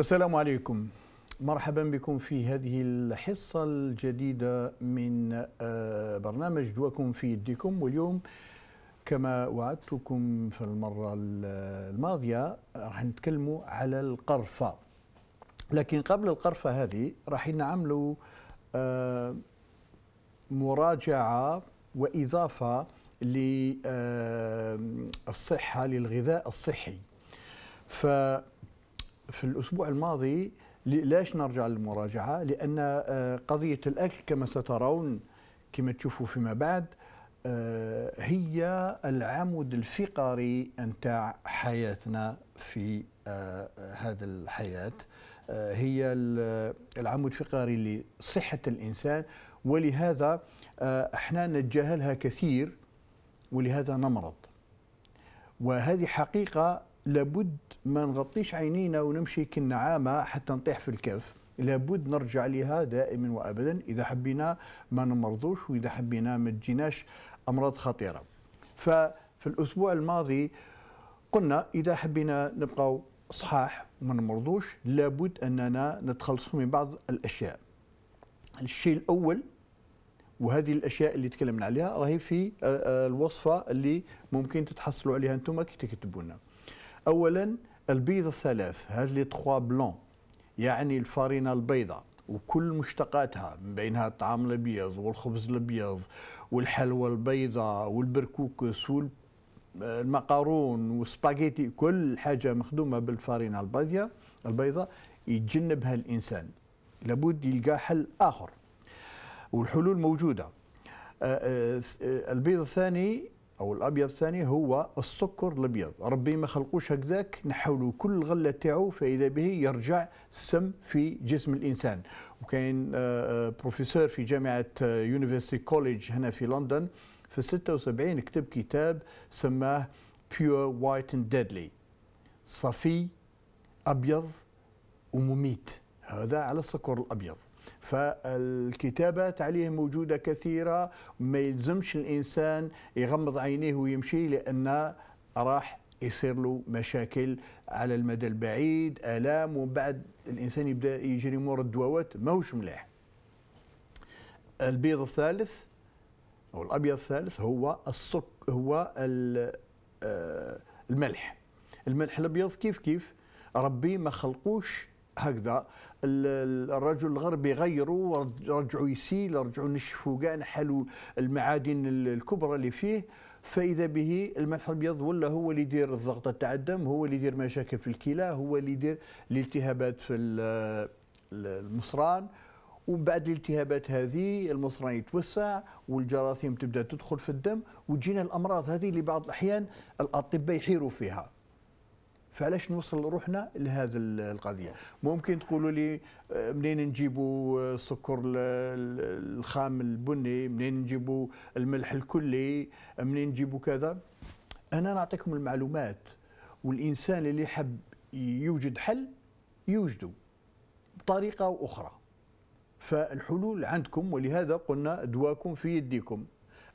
السلام عليكم مرحبا بكم في هذه الحصة الجديدة من آه، برنامج دواكم في يديكم واليوم كما وعدتكم في المرة الماضية راح نتكلموا على القرفة لكن قبل القرفة هذه راح نعملوا آه، مراجعة وإضافة للصحة آه، للغذاء الصحي ف في الأسبوع الماضي ليش نرجع للمراجعة لأن آه، قضية الأكل كما سترون كما تشوفوا فيما بعد آه، هي العمود الفقري نتاع حياتنا في آه، هذا الحياة هي العمود الفقري لصحة الإنسان ولهذا احنا نتجاهلها كثير ولهذا نمرض وهذه حقيقة لابد ما نغطيش عينينا ونمشي كالنعامه حتى نطيح في الكهف لابد نرجع لها دائما وابدا اذا حبينا ما نمرضوش واذا حبينا ما تجيناش امراض خطيره ففي الاسبوع الماضي قلنا اذا حبينا نبقى صحاح وما نمرضوش لابد اننا نتخلص من بعض الاشياء الشيء الاول وهذه الاشياء اللي تكلمنا عليها راهي في آه، آه، الوصفه اللي ممكن تتحصلوا عليها انتم كي تكتبوا لنا اولا البيض الثلاث هاد لي تخوا بلون يعني الفارينه البيضاء وكل مشتقاتها من بينها الطعام الابيض والخبز الابيض والحلوى البيضاء والبركوكس والمقارون والسباغيتي كل حاجه مخدومه بالفارينه البيضاء البيضاء يتجنبها الانسان لابد يلقى حل اخر والحلول موجوده أه، أه، البيض الثاني او الابيض الثاني هو السكر الابيض ربي ما خلقوش هكذاك نحولوا كل الغله تاعو فاذا به يرجع السم في جسم الانسان وكاين آه، آه، بروفيسور في جامعه يونيفرسيتي آه، كوليدج هنا في لندن في 76 كتب كتاب سماه بيور وايت اند ديدلي صفي ابيض ومميت هذا على السكر الابيض فالكتابات عليه موجودة كثيرة ما يلزمش الإنسان يغمض عينيه ويمشي لأن راح يصير له مشاكل على المدى البعيد آلام وبعد الإنسان يبدأ يجري مور الدواوات ماهوش مليح البيض الثالث أو الأبيض الثالث هو السك هو آه، الملح الملح الأبيض كيف كيف ربي ما خلقوش هكذا الرجل الغربي غيروا رجعوا يسيل رجعوا نشفوا كاع نحلوا المعادن الكبرى اللي فيه فاذا به الملح الابيض ولا هو اللي يدير الضغط تاع الدم هو اللي يدير مشاكل في الكلى هو اللي يدير الالتهابات في المصران ومن بعد الالتهابات هذه المصران يتوسع والجراثيم تبدا تدخل في الدم وتجينا الامراض هذه اللي بعض الاحيان الاطباء يحيروا فيها فعلاش نوصل روحنا لهذا القضيه ممكن تقولوا لي آه، منين نجيبوا آه، السكر الخام البني منين نجيبوا الملح الكلي منين نجيبوا كذا انا نعطيكم المعلومات والانسان اللي حب يوجد حل يوجده بطريقه اخرى فالحلول عندكم ولهذا قلنا دواكم في يديكم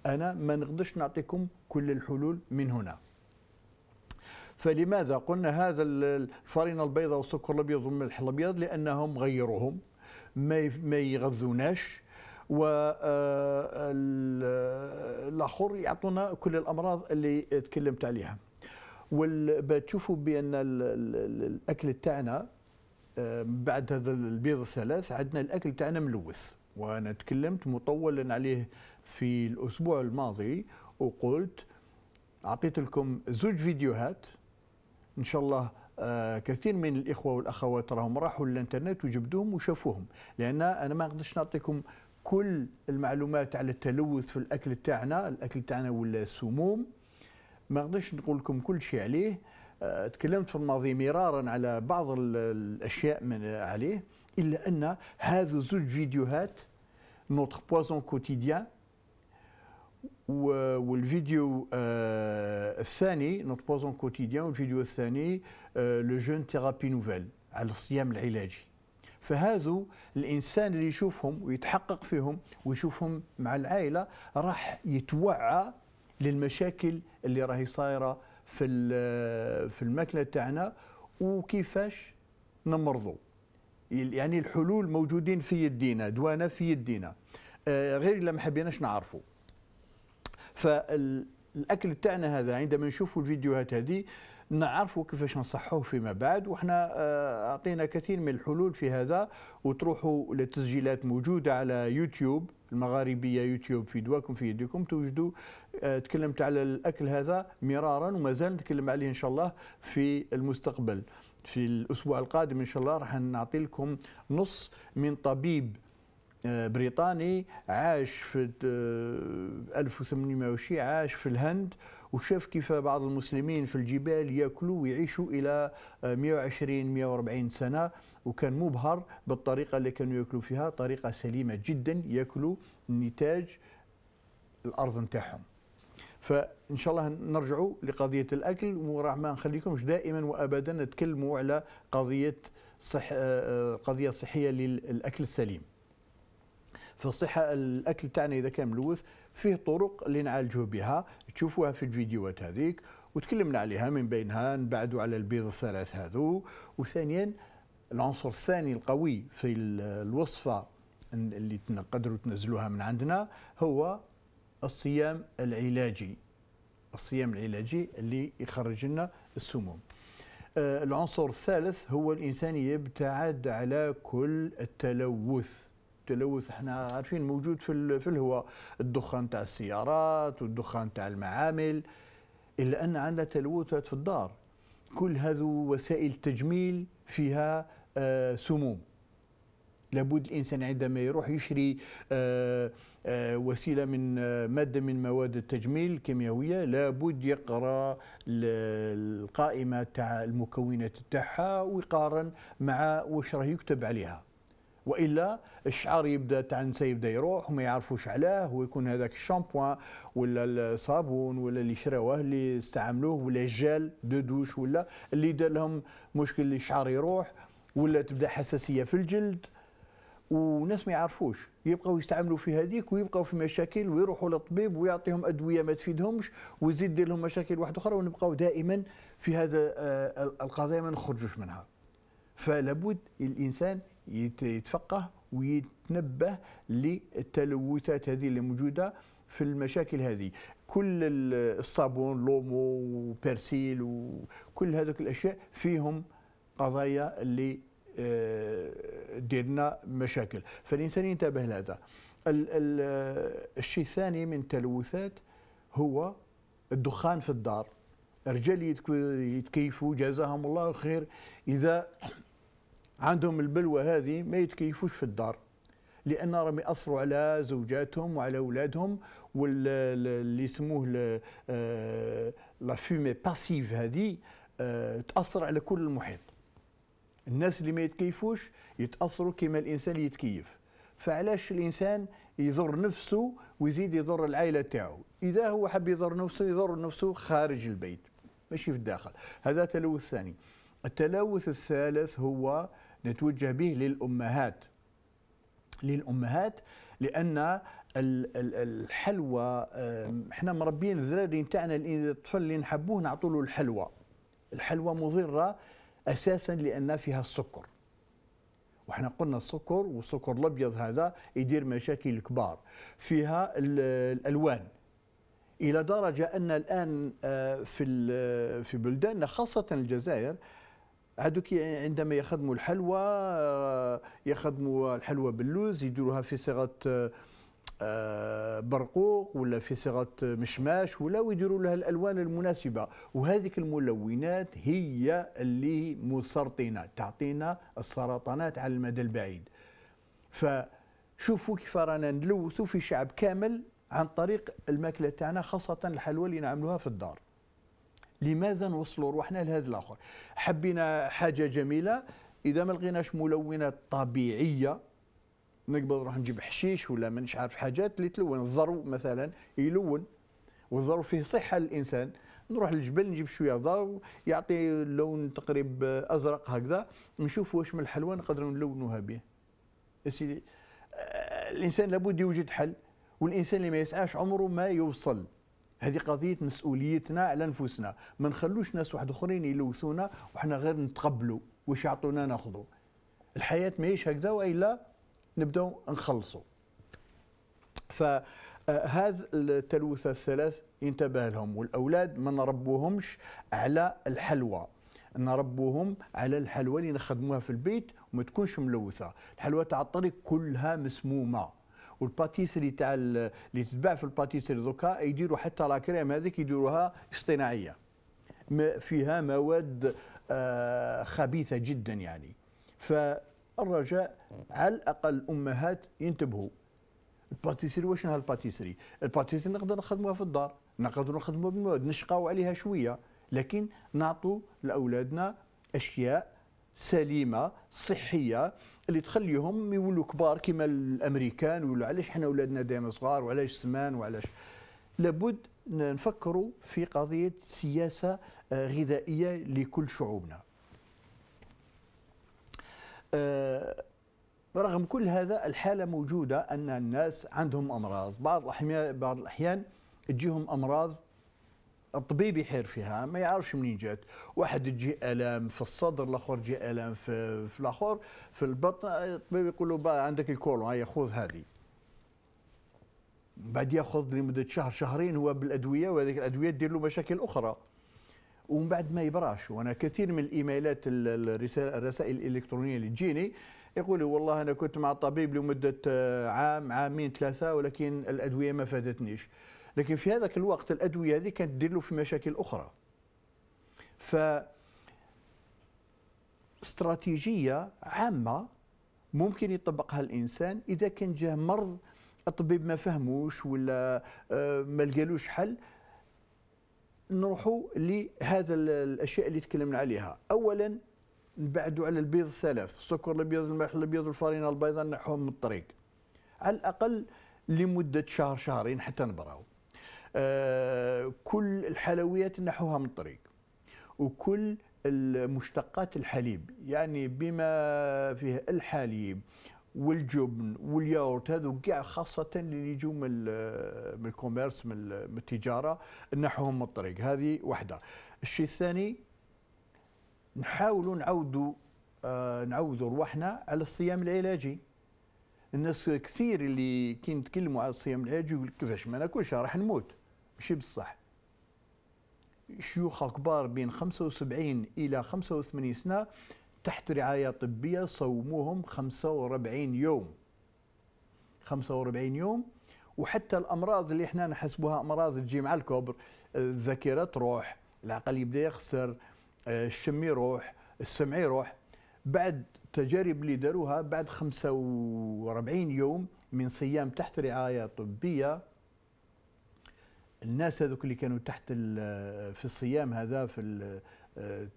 انا ما نقدرش نعطيكم كل الحلول من هنا فلماذا قلنا هذا الفارينة البيضاء والسكر الأبيض والملح الأبيض لأنهم غيرهم ما يغذوناش و آه، الاخر يعطونا كل الأمراض اللي تكلمت عليها وبتشوفوا بأن الأكل تاعنا آه، بعد هذا البيض الثلاث عندنا الأكل تاعنا ملوث وأنا تكلمت مطولا عليه في الأسبوع الماضي وقلت أعطيت لكم زوج فيديوهات ان شاء الله آه، كثير من الاخوه والاخوات راهم راحوا للانترنت وجبدوهم وشافوهم لان انا ما نقدرش نعطيكم كل المعلومات على التلوث في الاكل تاعنا الاكل تاعنا ولا السموم ما نقدرش نقول لكم كل شيء عليه آه، تكلمت في الماضي مرارا على بعض الاشياء من عليه الا ان هذا زوج فيديوهات نوتر بوزون كوتيديان والفيديو آه، الثاني نوت بوزون كوتيديان والفيديو الثاني لو جون ثيرابي نوفيل على الصيام العلاجي فهذو الانسان اللي يشوفهم ويتحقق فيهم ويشوفهم مع العائله راح يتوعى للمشاكل اللي راهي صايره في آه، في الماكله تاعنا وكيفاش نمرضوا يعني الحلول موجودين في يدينا دوانا في يدينا آه، غير الا ما حبيناش نعرفوا فالاكل تاعنا هذا عندما نشوفوا الفيديوهات هذه نعرفوا كيفاش نصحوه فيما بعد وحنا آه، اعطينا كثير من الحلول في هذا وتروحوا للتسجيلات موجوده على يوتيوب المغاربيه يوتيوب في دواكم في يدكم توجدوا آه، تكلمت على الاكل هذا مرارا ومازال نتكلم عليه ان شاء الله في المستقبل في الاسبوع القادم ان شاء الله راح نعطي لكم نص من طبيب آه، بريطاني عاش في 1800 آه، وشي عاش في الهند وشاف كيف بعض المسلمين في الجبال ياكلوا ويعيشوا الى 120 آه، 140 سنه وكان مبهر بالطريقه اللي كانوا ياكلوا فيها طريقه سليمه جدا ياكلوا نتاج الارض نتاعهم فان شاء الله نرجعوا لقضيه الاكل وراح ما نخليكمش دائما وابدا نتكلموا على قضيه صح قضيه صحيه للاكل السليم فالصحه الاكل تاعنا اذا كان ملوث فيه طرق اللي نعالجه بها تشوفوها في الفيديوهات هذيك وتكلمنا عليها من بينها نبعدوا على البيض الثلاث هذو وثانيا العنصر الثاني القوي في الوصفه اللي تقدروا تنزلوها من عندنا هو الصيام العلاجي الصيام العلاجي اللي يخرج لنا السموم آه، العنصر الثالث هو الإنسان يبتعد على كل التلوث التلوث احنا عارفين موجود في في الهواء الدخان تاع السيارات والدخان تاع المعامل الا ان عندنا تلوثات في الدار كل هذو وسائل تجميل فيها آه سموم لابد الانسان عندما يروح يشري آه آه وسيله من آه، ماده من مواد التجميل الكيميائيه لابد يقرا القائمه تاع المكونات تاعها ويقارن مع واش راه يكتب عليها والا الشعر يبدا تاع النساء يبدا يروح وما يعرفوش علاه ويكون هذاك الشامبوان ولا الصابون ولا اللي شراوه اللي استعملوه ولا الجال دو دوش ولا اللي دار لهم مشكل الشعر يروح ولا تبدا حساسيه في الجلد وناس ما يعرفوش يبقاو يستعملوا في هذيك ويبقاو في مشاكل ويروحوا للطبيب ويعطيهم ادويه ما تفيدهمش ويزيد يدير لهم مشاكل واحده اخرى ونبقاو دائما في هذا آه، القضيه ما نخرجوش منها فلابد الانسان يتفقه ويتنبه للتلوثات هذه اللي موجوده في المشاكل هذه كل الصابون لومو وبرسيل وكل هذوك الاشياء فيهم قضايا اللي آه، ديرنا مشاكل فالانسان ينتبه لهذا الشيء الثاني من التلوثات هو الدخان في الدار الرجال يتكيفوا جزاهم الله خير اذا عندهم البلوى هذه ما يتكيفوش في الدار لان راهم ياثروا على زوجاتهم وعلى اولادهم واللي يسموه لا فومي باسيف هذه آه، تاثر على كل المحيط الناس اللي ما يتكيفوش يتاثروا كما الانسان يتكيف فعلاش الانسان يضر نفسه ويزيد يضر العائله تاعو اذا هو حب يضر نفسه يضر نفسه خارج البيت ماشي في الداخل هذا تلوث ثاني التلوث الثالث هو نتوجه به للأمهات للأمهات لأن الحلوى احنا مربيين الذراري نتاعنا الطفل اللي نحبوه نعطوا له الحلوى الحلوى مضرة أساسا لأن فيها السكر وحنا قلنا السكر والسكر الابيض هذا يدير مشاكل كبار فيها الالوان الى درجه ان الان آه، في في بلداننا خاصه الجزائر هذوك عندما يخدموا الحلوى آه، يخدموا الحلوى باللوز يديروها في صيغه آه، آه، برقوق ولا في صيغه مشماش ولا ويديروا لها الالوان المناسبه وهذه الملونات هي اللي مسرطنه تعطينا السرطانات على المدى البعيد فشوفوا كيف رانا نلوثوا في شعب كامل عن طريق الماكله تاعنا خاصه الحلوى اللي نعملوها في الدار لماذا نوصلوا روحنا لهذا الاخر حبينا حاجه جميله اذا ما لقيناش ملونات طبيعيه نقبل نروح نجيب حشيش ولا مانيش عارف حاجات اللي تلون الظرو مثلا يلون والظرو فيه صحه للانسان نروح للجبل نجيب شويه ضرو يعطي لون تقريب ازرق هكذا نشوف واش من الحلوى نقدروا نلونوها به يا سيدي آه، الانسان لابد يوجد حل والانسان اللي ما يسعاش عمره ما يوصل هذه قضيه مسؤوليتنا على انفسنا ما نخلوش ناس واحد اخرين يلوثونا وحنا غير نتقبلوا واش يعطونا ناخذوا الحياه ماهيش هكذا والا نبداو نخلصوا فهذا آه، التلوثه الثلاث ينتبه لهم والاولاد ما نربوهمش على الحلوى نربوهم على الحلوى اللي نخدموها في البيت وما تكونش ملوثه الحلوى تاع الطريق كلها مسمومه والباتيسري تاع اللي تتباع في الباتيسري دوكا يديروا حتى لا كريم هذيك يديروها اصطناعيه ما فيها مواد آه، خبيثه جدا يعني فالرجاء على الاقل الامهات ينتبهوا الباتيسري واش الباتيسري الباتيسري نقدر نخدموها في الدار نقدر نخدموها بالمواد نشقاو عليها شويه لكن نعطوا لاولادنا اشياء سليمه صحيه اللي تخليهم يولوا كبار كما الامريكان ولا علاش حنا ولادنا دائما صغار وعلاش سمان وعلاش لابد نفكروا في قضيه سياسه آه، غذائيه لكل شعوبنا آه، رغم كل هذا الحاله موجوده ان الناس عندهم امراض بعض الاحيان بعض الاحيان تجيهم امراض الطبيب يحير فيها ما يعرفش منين جات واحد تجي الام في الصدر الاخر تجي الام في في الاخر في البطن الطبيب يقول له بقى عندك الكولون هيا خذ هذه بعد ياخذ لمده شهر شهرين هو بالادويه وهذيك الادويه تدير له مشاكل اخرى ومن بعد ما يبراش وانا كثير من الايميلات الرسائل الالكترونيه اللي تجيني يقول والله انا كنت مع الطبيب لمده آه، عام عامين ثلاثه ولكن الادويه ما فادتنيش لكن في هذاك الوقت الادويه هذه كانت تدير في مشاكل اخرى ف استراتيجيه عامه ممكن يطبقها الانسان اذا كان جاه مرض الطبيب ما فهموش ولا آه، ما لقالوش حل نروحوا لهذا الاشياء اللي تكلمنا عليها اولا نبعدوا على البيض الثلاث السكر الابيض الملح الابيض الفارينه البيضاء نحوهم من الطريق على الاقل لمده شهر شهرين حتى نبراو آه، كل الحلويات نحوها من الطريق وكل المشتقات الحليب يعني بما فيه الحليب والجبن والياورت هذو كاع خاصة اللي يجوا من من الكوميرس من التجارة نحوهم من الطريق هذه واحدة الشيء الثاني نحاولوا نعودوا آه، نعودوا رواحنا على الصيام العلاجي الناس كثير اللي كي نتكلموا على الصيام العلاجي يقول كيفاش ما ناكلش راح نموت ماشي بصح شيوخ كبار بين 75 الى 85 سنه تحت رعايه طبيه صوموهم 45 يوم 45 يوم وحتى الامراض اللي احنا نحسبوها امراض تجي مع الكبر الذاكره تروح العقل يبدا يخسر الشم يروح السمع يروح بعد تجارب اللي داروها بعد 45 يوم من صيام تحت رعايه طبيه الناس هذوك اللي كانوا تحت في الصيام هذا في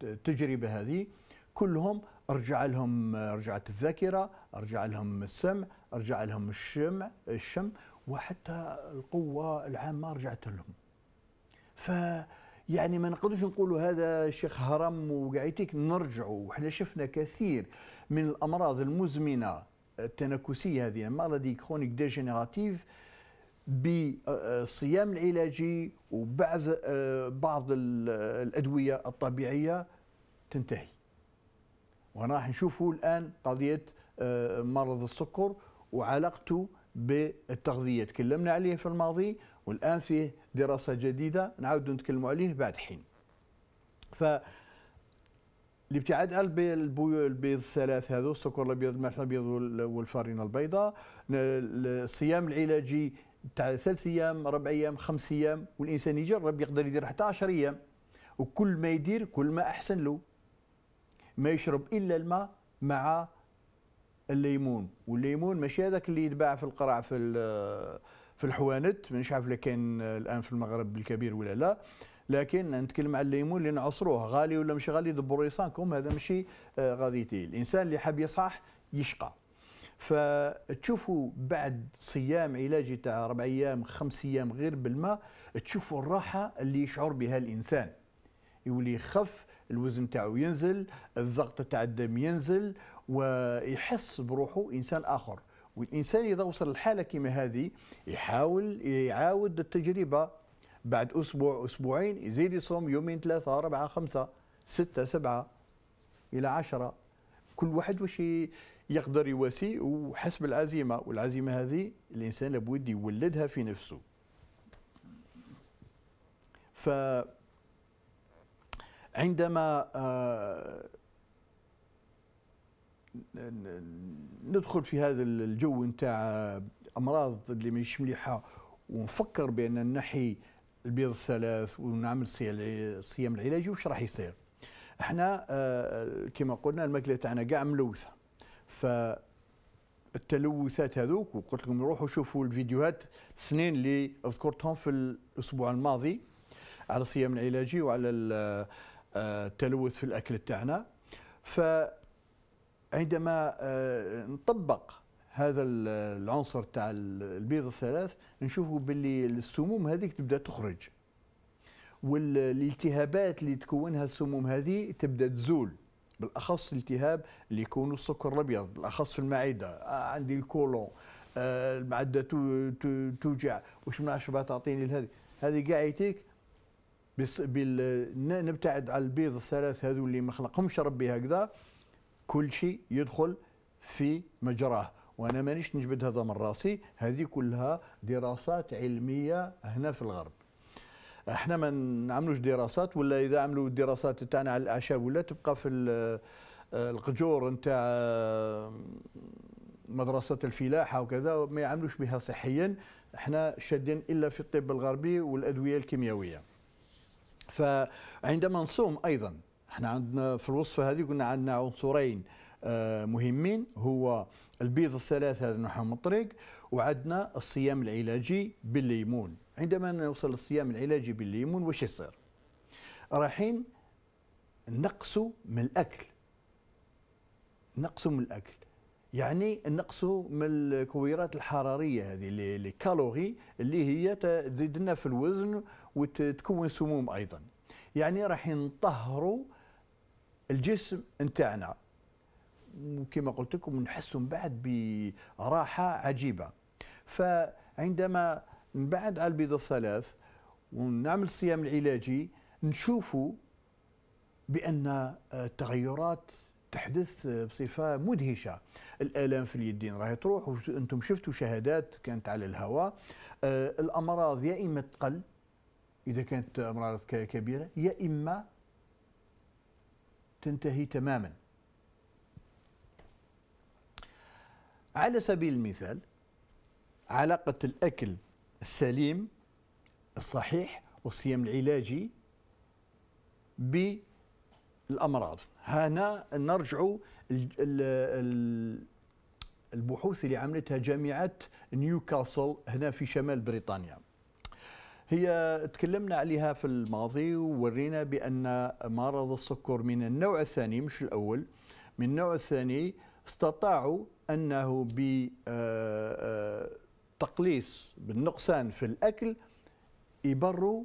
التجربه هذه كلهم رجع لهم رجعت الذاكره رجع لهم السمع رجع لهم الشمع الشم وحتى القوه العامه رجعت لهم ف يعني ما نقدرش نقولوا هذا شيخ هرم وقعيتك نرجعوا وحنا شفنا كثير من الامراض المزمنه التنكسيه هذه المرضي كرونيك ديجينيراتيف بالصيام العلاجي وبعض آه، بعض الادويه الطبيعيه تنتهي وراح نشوفوا الان قضيه آه، مرض السكر وعلاقته بالتغذيه تكلمنا عليه في الماضي والان فيه دراسه جديده نعاود نتكلموا عليه بعد حين ف الابتعاد عن البيض الثلاث هذو السكر الابيض الملح الابيض والفارينه البيضاء الصيام العلاجي تاع ثلاث ايام اربع ايام خمس ايام والانسان يجرب يقدر يدير حتى 10 ايام وكل ما يدير كل ما احسن له ما يشرب الا الماء مع الليمون والليمون ماشي هذاك اللي يتباع في القرع في في الحوانت مانيش عارف كان الان في المغرب الكبير ولا لا لكن نتكلم على الليمون اللي نعصروه غالي ولا مش غالي دبروا لسانكم هذا ماشي آه، غادي الانسان اللي حاب يصحح يشقى فتشوفوا بعد صيام علاجي تاع اربع ايام خمس ايام غير بالماء تشوفوا الراحه اللي يشعر بها الانسان يولي يخف الوزن تاعو ينزل الضغط تاع الدم ينزل ويحس بروحه انسان اخر والانسان اذا وصل لحاله كيما هذه يحاول يعاود التجربه بعد اسبوع اسبوعين يزيد يصوم يومين ثلاثه اربعه خمسه سته سبعه الى عشره كل واحد واش يقدر يواسي وحسب العزيمة والعزيمة هذه الإنسان لابد يولدها في نفسه ف عندما آه، ندخل في هذا الجو نتاع امراض اللي مش مليحه ونفكر بان نحي البيض الثلاث ونعمل صيام العلاجي وش راح يصير؟ احنا آه، كما قلنا الماكله تاعنا كاع ملوثه فالتلوثات هذوك وقلت لكم روحوا شوفوا الفيديوهات اثنين اللي ذكرتهم في الاسبوع الماضي على الصيام العلاجي وعلى آه، التلوث في الاكل تاعنا فعندما آه، نطبق هذا العنصر تاع البيض الثلاث نشوفوا باللي السموم هذيك تبدا تخرج والالتهابات اللي تكونها السموم هذه تبدا تزول بالاخص التهاب اللي يكونوا السكر الابيض بالاخص في المعده آه، عندي الكولون آه، المعده توجع واش من عشبه تعطيني لهذه هذه كاع يتيك بال... نبتعد على البيض الثلاث هذو اللي ما خلقهمش ربي هكذا كل شيء يدخل في مجراه وانا مانيش نجبد هذا من راسي هذه كلها دراسات علميه هنا في الغرب احنا ما نعملوش دراسات ولا اذا عملوا الدراسات تاعنا على الاعشاب ولا تبقى في القجور نتاع مدرسه الفلاحه وكذا ما يعملوش بها صحيا احنا شادين الا في الطب الغربي والادويه الكيميائيه فعندما نصوم ايضا احنا عندنا في الوصفه هذه قلنا عندنا عنصرين آه، مهمين هو البيض الثلاثه نحو الطريق وعندنا الصيام العلاجي بالليمون عندما نوصل للصيام العلاجي بالليمون وش يصير؟ رايحين نقصوا من الاكل نقصوا من الاكل يعني نقصوا من الكويرات الحراريه هذه لي كالوري اللي هي تزيد لنا في الوزن وتكون سموم ايضا يعني راح نطهروا الجسم نتاعنا كما قلت لكم نحسوا من بعد براحه عجيبه فعندما من بعد البيض الثلاث ونعمل الصيام العلاجي نشوفوا بان آه، التغيرات تحدث آه، بصفه مدهشه الالام في اليدين راهي تروح وانتم شفتوا شهادات كانت على الهواء آه، الامراض يا اما تقل اذا كانت امراض كبيره يا اما تنتهي تماما على سبيل المثال علاقه الاكل السليم الصحيح والصيام العلاجي بالامراض هنا نرجع البحوث اللي عملتها جامعه نيوكاسل هنا في شمال بريطانيا هي تكلمنا عليها في الماضي وورينا بان مرض السكر من النوع الثاني مش الاول من النوع الثاني استطاعوا انه ب آه، آه، التقليص بالنقصان في الأكل يبروا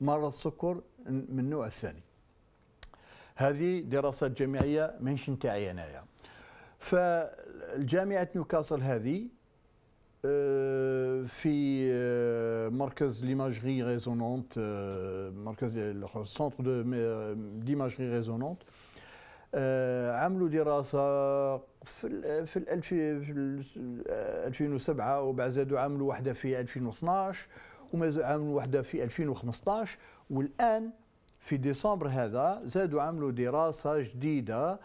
مرض السكر من النوع الثاني هذه دراسات جامعية ماهيش نتاعي أنايا فالجامعه نيوكاسل هذه آه، في آه، مركز ليماجري ريزونونت آه، مركز سونتر ديماجري ريزونونت عملوا دراسة في في 2007 وبعد زادوا عملوا واحده في 2012 وما عملوا واحده في 2015 والان في ديسمبر هذا زادوا عملوا دراسه جديده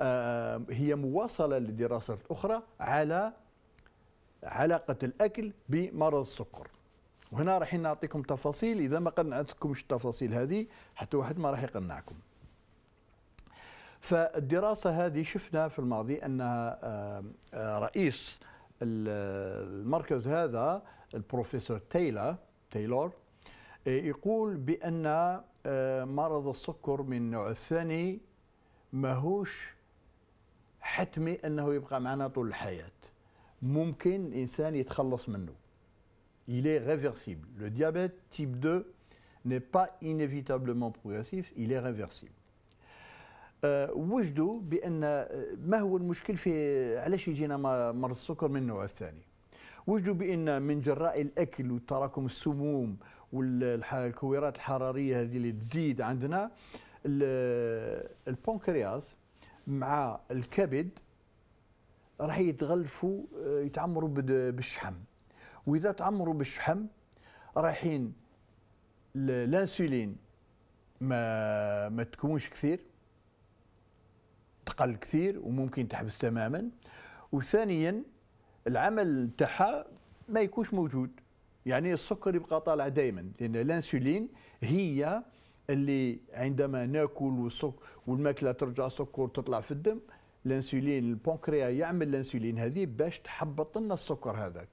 آه، هي مواصله للدراسات الاخرى على علاقه الاكل بمرض السكر وهنا راح نعطيكم تفاصيل اذا ما قنعتكمش التفاصيل هذه حتى واحد ما راح يقنعكم فالدراسة هذه شفنا في الماضي أنها آه، آه، رئيس المركز هذا البروفيسور تايلر تايلور آه، يقول بأن مرض السكر من النوع الثاني ماهوش حتمي أنه يبقى معنا طول الحياة ممكن الإنسان يتخلص منه il est réversible. Le diabète type 2 n'est pas inévitablement progressif, il est réversible. آه، وجدوا بان آه، ما هو المشكل في علاش يجينا مرض السكر من النوع الثاني وجدوا بان من جراء الاكل وتراكم السموم والكويرات الحراريه هذه اللي تزيد عندنا البنكرياس مع الكبد راح يتغلفوا آه، يتعمروا بالشحم واذا تعمروا بالشحم رايحين الانسولين ما ما تكونش كثير تقل كثير وممكن تحبس تماما وثانيا العمل تاعها ما يكونش موجود يعني السكر يبقى طالع دائما لان الانسولين هي اللي عندما ناكل والسكر والماكله ترجع سكر تطلع في الدم الانسولين البنكريا يعمل الانسولين هذه باش تحبط لنا السكر هذاك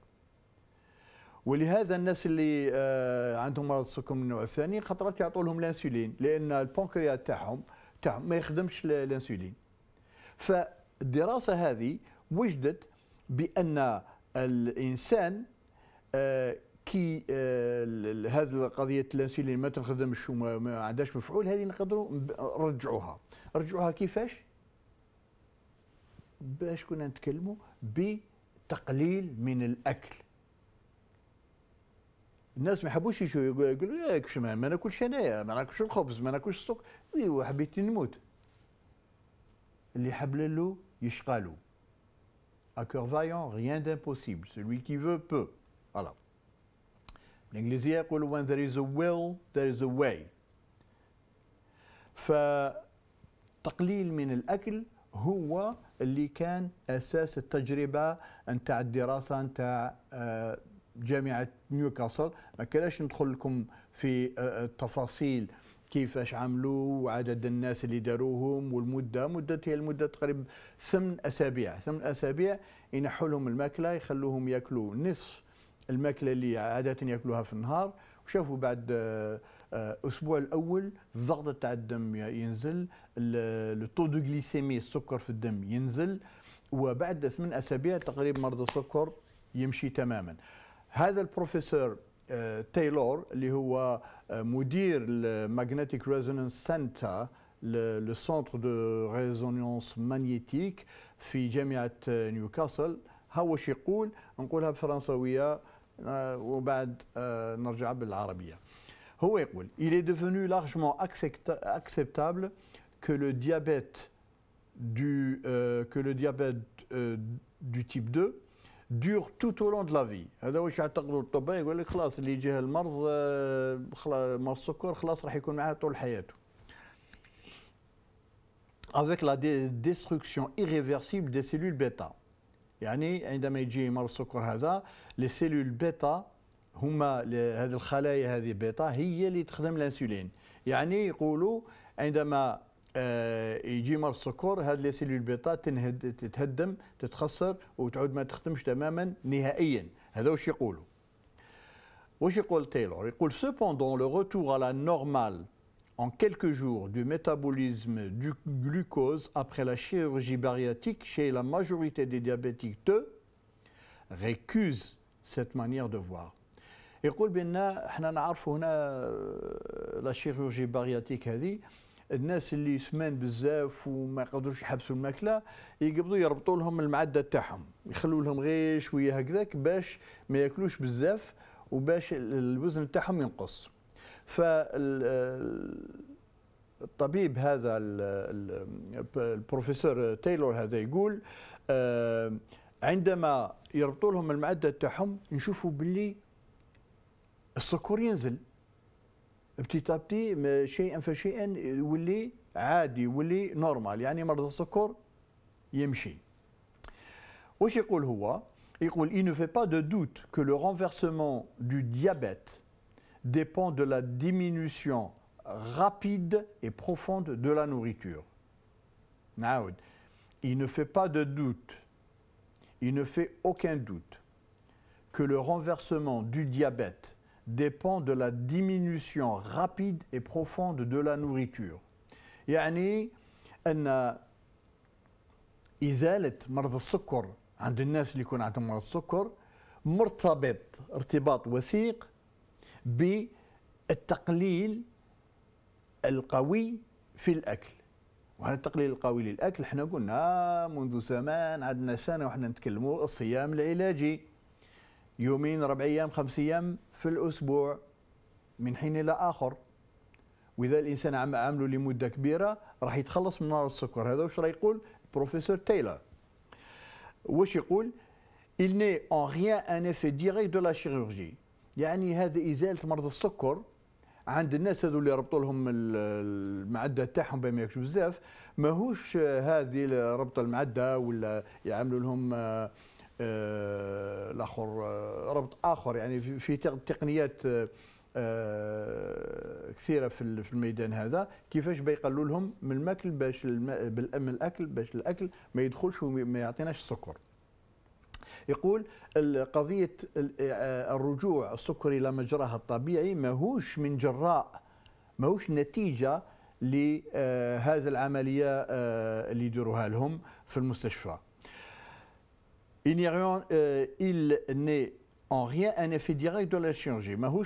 ولهذا الناس اللي آه، عندهم مرض السكر من النوع الثاني خطرات يعطوا لهم الانسولين لان البنكريا تاعهم تاعهم ما يخدمش الانسولين فالدراسة هذه وجدت بأن الإنسان آه، كي آه، هذه القضية الأنسولين ما تنخدمش وما عندهاش مفعول هذه نقدروا نرجعوها رجعوها كيفاش؟ باش كنا نتكلموا بتقليل من الأكل الناس ما يحبوش يشوفوا يقولوا ياك ما ناكلش انايا ما ناكلش الخبز ما ناكلش السوق ايوا حبيت نموت اللي حبللو يشقالو À cœur vaillant, rien d'impossible. Celui qui veut peut. Voilà. الإنجليزية يقول when there is a will there is a way فتقليل من الأكل هو اللي كان أساس التجربة نتاع الدراسة نتاع جامعة نيوكاسل ما كلاش ندخل لكم في التفاصيل كيفاش عملوا وعدد الناس اللي داروهم والمده مده هي المده تقريبا ثمن اسابيع ثمن اسابيع ينحوا لهم الماكله يخلوهم ياكلوا نصف الماكله اللي عاده ياكلوها في النهار وشافوا بعد الاسبوع آه، آه، الاول الضغط تاع الدم ينزل لو تو دو غليسيمي السكر في الدم ينزل وبعد ثمان اسابيع تقريبا مرض السكر يمشي تماما هذا البروفيسور آه، تايلور اللي هو مدير الماجنتيك ريزونانس سنتر le centre de résonance magnétique في جامعة euh, newcastle هو شي يقول نقولها بفرنسوية وبعد نرجع بالعربية هو يقول il est devenu largement acceptable que le diabète du euh, que le diabète euh, du type 2 دور توت لون دو لا في هذا واش يعتقدوا الطباء يقول لك خلاص اللي يجيه المرض آه، مرض السكر خلاص راح يكون معاه طول حياته avec la destruction irréversible des cellules bêta يعني عندما يجي مرض السكر هذا لي سيلول بيتا هما هذه الخلايا هذه بيتا هي اللي تخدم الانسولين يعني يقولوا عندما يجي مرض cependant le retour à la normale en quelques jours du métabolisme du glucose après la chirurgie bariatrique chez la majorité des diabétiques 2 récuse cette manière de voir. الناس اللي سمان بزاف وما يقدروش يحبسوا الماكله يقبضوا يربطوا لهم المعده تاعهم يخلوا لهم غير شويه هكذاك باش ما ياكلوش بزاف وباش الوزن تاعهم ينقص فالطبيب هذا البروفيسور تايلور هذا يقول آه، عندما يربطوا لهم المعده تاعهم نشوفوا باللي السكر ينزل petit à petit شيئا عادي نورمال يعني il ne fait pas de doute que le renversement du diabète dépend de la diminution rapide et profonde de la nourriture. il ne fait pas de doute il ne fait aucun doute que le renversement du diabète dépend de la diminution rapide et profonde de la nourriture يعني أن إزالة مرض السكر عند الناس اللي يكون عندهم مرض السكر مرتبط ارتباط وثيق بالتقليل القوي في الأكل وهذا التقليل القوي للأكل احنا قلنا منذ زمان عندنا سنة وحنا نتكلموا الصيام العلاجي يومين ربع ايام خمس ايام في الاسبوع من حين الى اخر واذا الانسان عم عمله لمده كبيره راح يتخلص من مرض السكر هذا واش راه يقول بروفيسور تايلر واش يقول il n'est en rien un effet direct de la chirurgie يعني هذا ازاله مرض السكر عند الناس هذو اللي ربطوا لهم المعده تاعهم بما ياكلوا بزاف ماهوش هذه ربط المعده ولا يعملوا لهم آه، الاخر آه، ربط اخر يعني في تقنيات آه، كثيره في الميدان هذا كيفاش بيقللوا لهم من الماكل باش من الاكل باش الاكل ما يدخلش وما يعطيناش السكر يقول قضيه الرجوع السكري الى مجراها الطبيعي ماهوش من جراء ماهوش نتيجه لهذه العمليه اللي يديروها لهم في المستشفى Euh, il n'est en rien un effet direct de la chirurgie. nous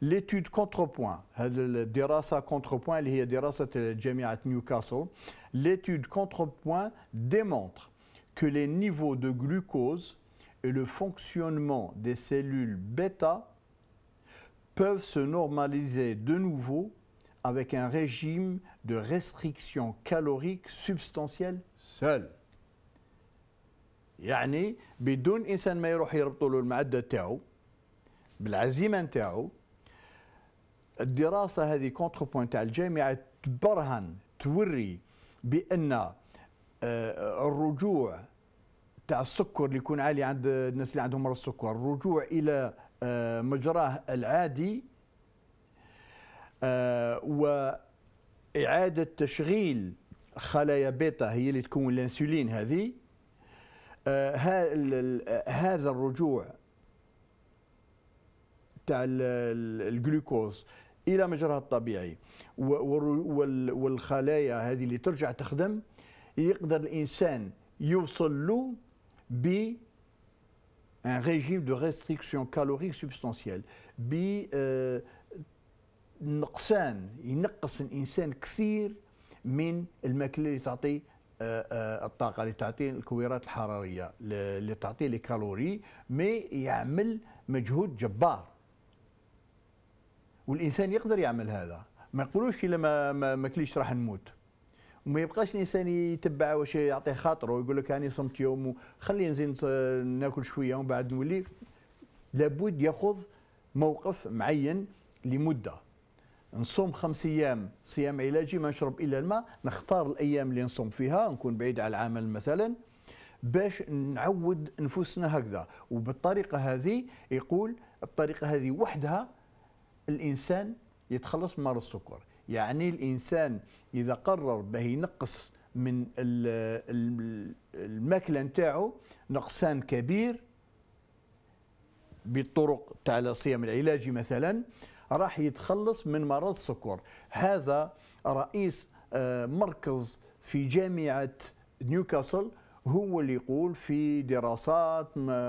L'étude contrepoint, euh, à contrepoint جامعة Newcastle, l'étude contrepoint démontre que les niveaux de glucose et le fonctionnement des cellules bêta peuvent se normaliser de nouveau avec un régime de restriction calorique substantielle seul يعني بدون انسان ما يروح يربط له المعده تاعو بالعزيمه نتاعو الدراسه هذه كونتر بوينت تاع الجامعه تبرهن توري بان الرجوع تاع السكر اللي يكون عالي عند الناس اللي عندهم مرض السكر الرجوع الى مجراه العادي آه، واعاده تشغيل خلايا بيتا هي اللي تكون الانسولين هذه آه، هذا الرجوع تاع الجلوكوز الى مجراها الطبيعي والخلايا هذه اللي ترجع تخدم يقدر الانسان يوصل له ب un régime de restriction calorique substantielle. Bi, euh, آه، نقصان ينقص الانسان كثير من الماكله اللي تعطي آه، آه، الطاقه اللي تعطي الكويرات الحراريه اللي تعطي لي كالوري مي يعمل مجهود جبار والانسان يقدر يعمل هذا ما يقولوش الا ما ما ماكليش راح نموت وما يبقاش الانسان يتبع واش يعطيه خاطره ويقول لك هاني صمت يوم خلي نزيد ناكل شويه ومن بعد نولي لابد ياخذ موقف معين لمده نصوم خمس ايام صيام علاجي ما نشرب الا الماء نختار الايام اللي نصوم فيها نكون بعيد على العمل مثلا باش نعود نفوسنا هكذا وبالطريقه هذه يقول الطريقه هذه وحدها الانسان يتخلص من مرض السكر يعني الانسان اذا قرر به ينقص من الماكله نتاعو نقصان كبير بالطرق تاع الصيام العلاجي مثلا راح يتخلص من مرض السكر هذا رئيس آه، مركز في جامعة نيوكاسل هو اللي يقول في دراسات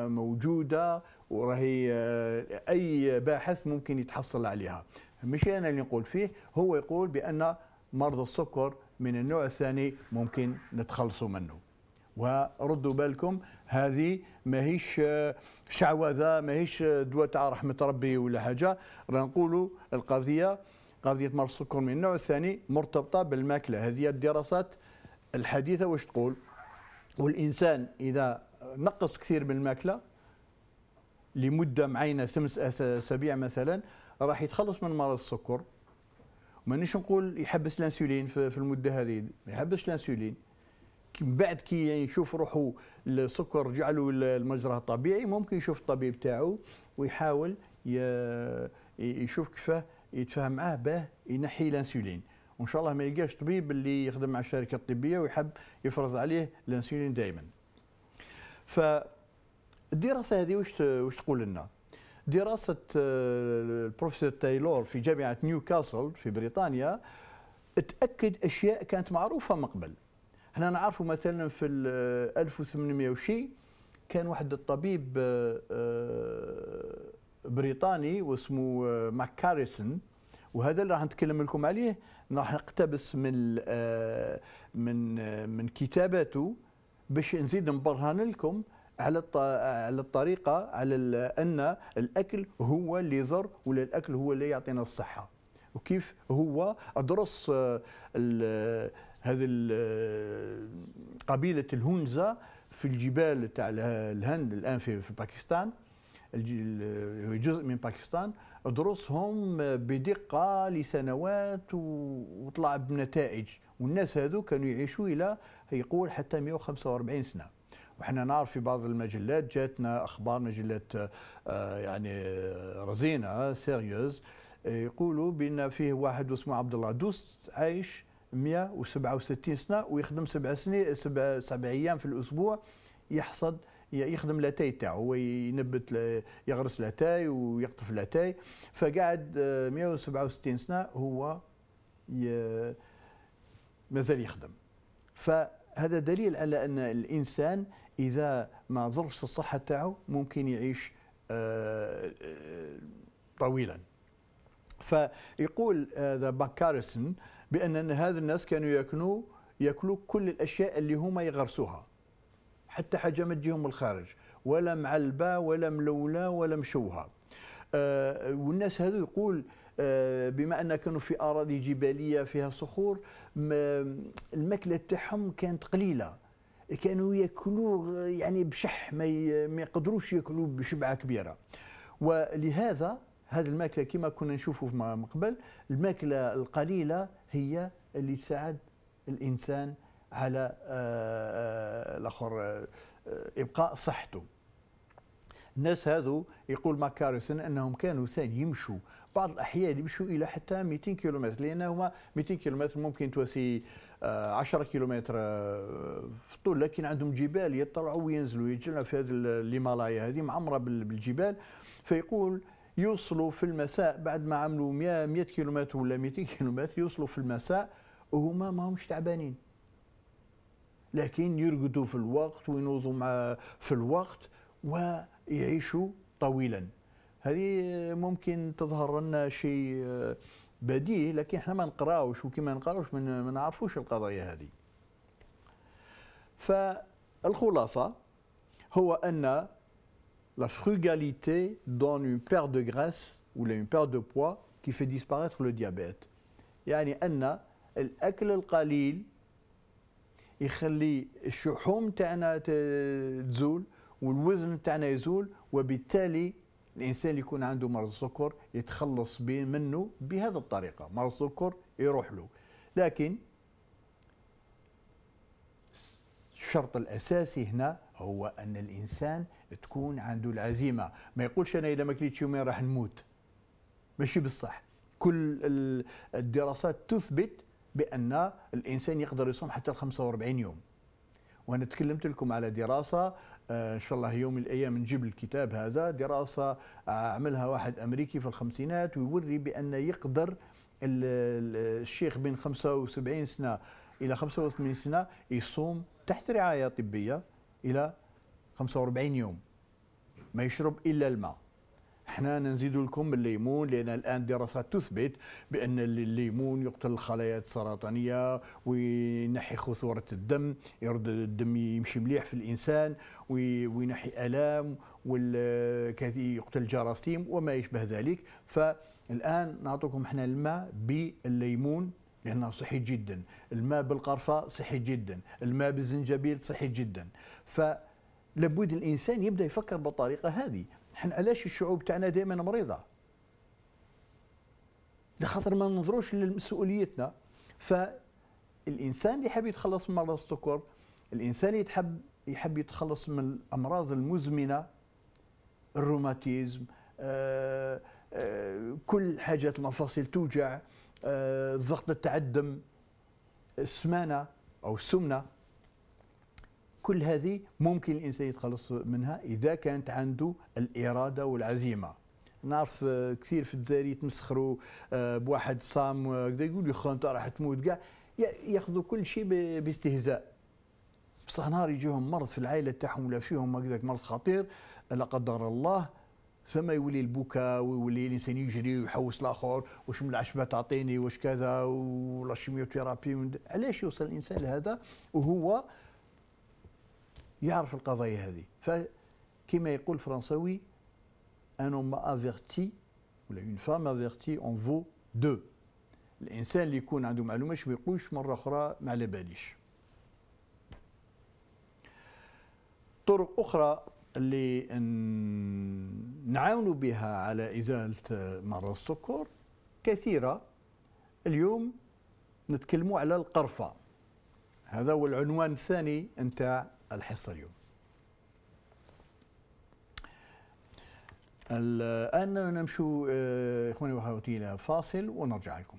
موجودة وراهي آه، أي باحث ممكن يتحصل عليها مش أنا اللي نقول فيه هو يقول بأن مرض السكر من النوع الثاني ممكن نتخلصوا منه وردوا بالكم هذه ماهيش آه، شعوذه ماهيش دواء تاع رحمه ربي ولا حاجه رانا نقولوا القضيه قضيه مرض السكر من النوع الثاني مرتبطه بالماكله هذه الدراسات الحديثه واش تقول والانسان اذا نقص كثير من الماكله لمده معينه ثمس اسابيع مثلا راح يتخلص من مرض السكر مانيش نقول يحبس الانسولين في المده هذه ما يحبسش الانسولين بعد كي يشوف روحه السكر له المجرى الطبيعي ممكن يشوف الطبيب تاعو ويحاول يشوف كيفاه يتفاهم معاه باه ينحي الانسولين وان شاء الله ما يلقاش طبيب اللي يخدم مع الشركه الطبيه ويحب يفرض عليه الانسولين دائما ف الدراسه هذه وش وش تقول لنا دراسه آه، البروفيسور تايلور في جامعه نيوكاسل في بريطانيا تاكد اشياء كانت معروفه من قبل حنا نعرفوا مثلا في 1800 آه، وشي كان واحد الطبيب آه، آه، بريطاني واسمه ماكاريسون وهذا اللي راح نتكلم لكم عليه راح نقتبس من من من كتاباته باش نزيد نبرهن لكم على على الطريقه على ان الاكل هو اللي يضر ولا الاكل هو اللي يعطينا الصحه وكيف هو درس هذه قبيله الهونزه في الجبال تاع الهند الان في, باكستان جزء من باكستان درسهم بدقه لسنوات وطلع بنتائج والناس هذو كانوا يعيشوا الى يقول حتى 145 سنه وحنا نعرف في بعض المجلات جاتنا اخبار مجلات آه، يعني آه، رزينه سيريوز آه، يقولوا بان فيه واحد اسمه عبد الله دوست عايش 167 سنه ويخدم سبع سنين سبع, سبع ايام في الاسبوع يحصد يخدم لاتاي تاعو هو ينبت يغرس لاتاي ويقطف لاتاي فقعد 167 آه، سنه هو مازال يخدم فهذا دليل على ان الانسان اذا ما ظرفش الصحه تاعو ممكن يعيش آه، آه، طويلا فيقول هذا باكارسن بان هذا الناس كانوا ياكلوا ياكلوا كل الاشياء اللي هما يغرسوها حتى حاجه ما تجيهم من الخارج ولا معلبه ولا ملوله ولا مشوهه آه والناس هذو يقول آه بما ان كانوا في اراضي جباليه فيها صخور الماكله تاعهم كانت قليله كانوا ياكلوا يعني بشح ما يقدروش ياكلوا بشبعه كبيره ولهذا هذه الماكله كما كنا نشوفوا من قبل الماكله القليله هي اللي تساعد الانسان على آه، آه، الاخر آه، ابقاء صحته الناس هذو يقول ماكاريسون انهم كانوا ثاني يمشوا بعض الاحيان يمشوا الى حتى 200 كيلومتر لان هما 200 كيلومتر ممكن تواسي 10 كيلومتر في الطول لكن عندهم جبال يطلعوا وينزلوا يجلنا في هذه الهيمالايا هذه معمره بالجبال فيقول يوصلوا في المساء بعد ما عملوا 100 100 كيلومتر ولا 200 كيلومتر يوصلوا في المساء وهما ماهمش تعبانين لكن يرقدوا في الوقت وينوضوا مع في الوقت ويعيشوا طويلا هذه ممكن تظهر لنا شيء آه، بديهي لكن احنا ما نقراوش وكما نقراوش ما نعرفوش القضايا هذه فالخلاصه هو ان la frugalité donne une perte de graisse ولا une perte de poids qui fait disparaître le diabète يعني ان الاكل القليل يخلي الشحوم تاعنا تزول والوزن تاعنا يزول وبالتالي الانسان اللي يكون عنده مرض السكر يتخلص منه بهذه الطريقه مرض السكر يروح له لكن الشرط الاساسي هنا هو ان الانسان تكون عنده العزيمه ما يقولش انا اذا ما كليتش يومين راح نموت ماشي بالصح كل الدراسات تثبت بان الانسان يقدر يصوم حتى 45 يوم وانا تكلمت لكم على دراسه آه، ان شاء الله يوم من الايام نجيب الكتاب هذا دراسه آه، عملها واحد امريكي في الخمسينات ويوري بان يقدر الشيخ بين 75 سنه الى 85 سنه يصوم تحت رعايه طبيه الى 45 يوم ما يشرب الا الماء احنا نزيد لكم الليمون لان الان دراسات تثبت بان الليمون يقتل الخلايا السرطانيه وينحي خثوره الدم يرد الدم يمشي مليح في الانسان وينحي الام يقتل الجراثيم وما يشبه ذلك فالان نعطيكم احنا الماء بالليمون لأنه صحي جدا الماء بالقرفة صحي جدا الماء بالزنجبيل صحي جدا ف لابد الانسان يبدا يفكر بالطريقه هذه حنا علاش الشعوب تاعنا دائما مريضه لخاطر ما ننظروش لمسؤوليتنا فالانسان اللي حاب يتخلص من مرض السكر الانسان اللي يحب يحب يتخلص من الامراض المزمنه الروماتيزم آآ آه، آآ آه، كل حاجات المفاصل توجع الضغط آه، التعدم السمانه او السمنه كل هذه ممكن الانسان يتخلص منها اذا كانت عنده الاراده والعزيمه نعرف آه، كثير في الجزائر يتمسخروا آه، بواحد صام آه، كذا يقول يا انت راح تموت كاع ياخذوا كل شيء باستهزاء بصح نهار يجيهم مرض في العائله تاعهم ولا فيهم هكذاك مرض خطير لا قدر الله ثم يولي البكاء ويولي الانسان يجري ويحوس الاخر واش من العشبه تعطيني واش كذا ولا شيميوثيرابي علاش يوصل الانسان لهذا وهو يعرف القضايا هذه فكما يقول الفرنساوي ان ما افيرتي ولا اون فام افيرتي اون فو دو الانسان اللي يكون عنده معلومه ما يقولش مره اخرى ما على باليش طرق اخرى اللي نعاونوا بها على ازاله مرض السكر كثيره اليوم نتكلموا على القرفه هذا هو العنوان الثاني نتاع الحصة اليوم الآن نمشي آه، إخواني وأخواتي إلى فاصل ونرجع لكم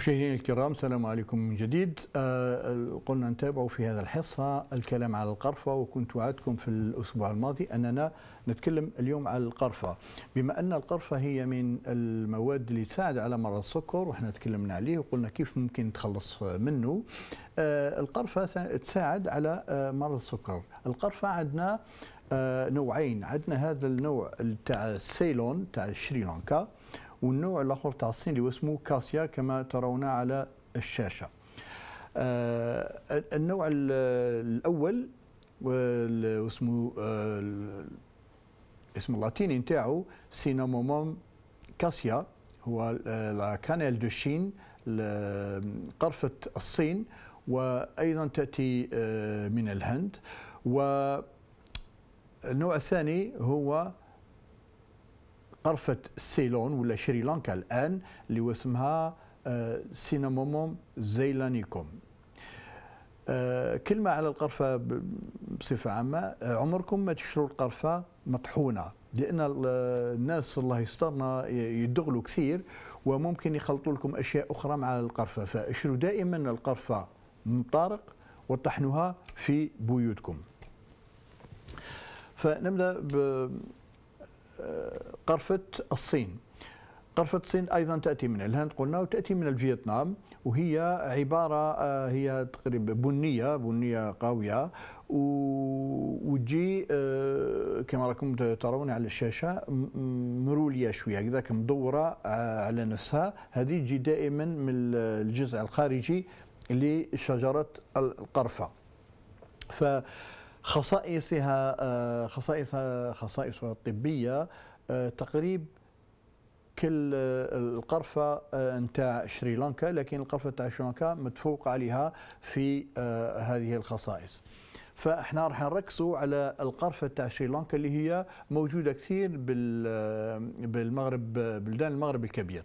مشاهدينا الكرام السلام عليكم من جديد آه، آه، قلنا نتابع في هذا الحصة الكلام على القرفة وكنت وعدتكم في الأسبوع الماضي أننا نتكلم اليوم على القرفة بما أن القرفة هي من المواد اللي تساعد على مرض السكر وإحنا تكلمنا عليه وقلنا كيف ممكن نتخلص منه آه، القرفة تساعد على مرض السكر القرفة عندنا نوعين عندنا هذا النوع تاع السيلون تاع شريلانكا والنوع الاخر تاع الصين اللي اسمه كاسيا كما ترون على الشاشه آه، النوع الاول واسمه آه، الاسم اللاتيني نتاعو سيناموموم كاسيا هو لا آه، كانيل دو شين قرفه الصين وايضا تاتي من الهند والنوع الثاني هو قرفه سيلون ولا شريلانكا الان اللي واسمها آه، سيناموموم زيلانيكوم آه، كلمة على القرفة بصفة عامة آه، عمركم ما تشتروا القرفة مطحونة لأن الناس الله يسترنا يدغلوا كثير وممكن يخلطوا لكم أشياء أخرى مع القرفة فاشتروا دائما القرفة مطارق وطحنوها في بيوتكم فنبدأ قرفة الصين قرفة الصين أيضا تأتي من الهند قلنا وتأتي من الفيتنام وهي عبارة آه، هي تقريبا بنية بنية قوية وتجي آه، كما راكم ترون على الشاشة مرولية شوية كذاك مدورة آه، على نفسها هذه تجي دائما من الجزء الخارجي لشجرة القرفة ف آه، خصائصها خصائصها خصائصها الطبيه آه، تقريب كل آه، القرفة نتاع شريلانكا لكن القرفة نتاع شريلانكا متفوق عليها في هذه الخصائص فاحنا راح نركزوا على القرفه تاع شريلانكا اللي هي موجوده كثير بالمغرب بلدان المغرب الكبير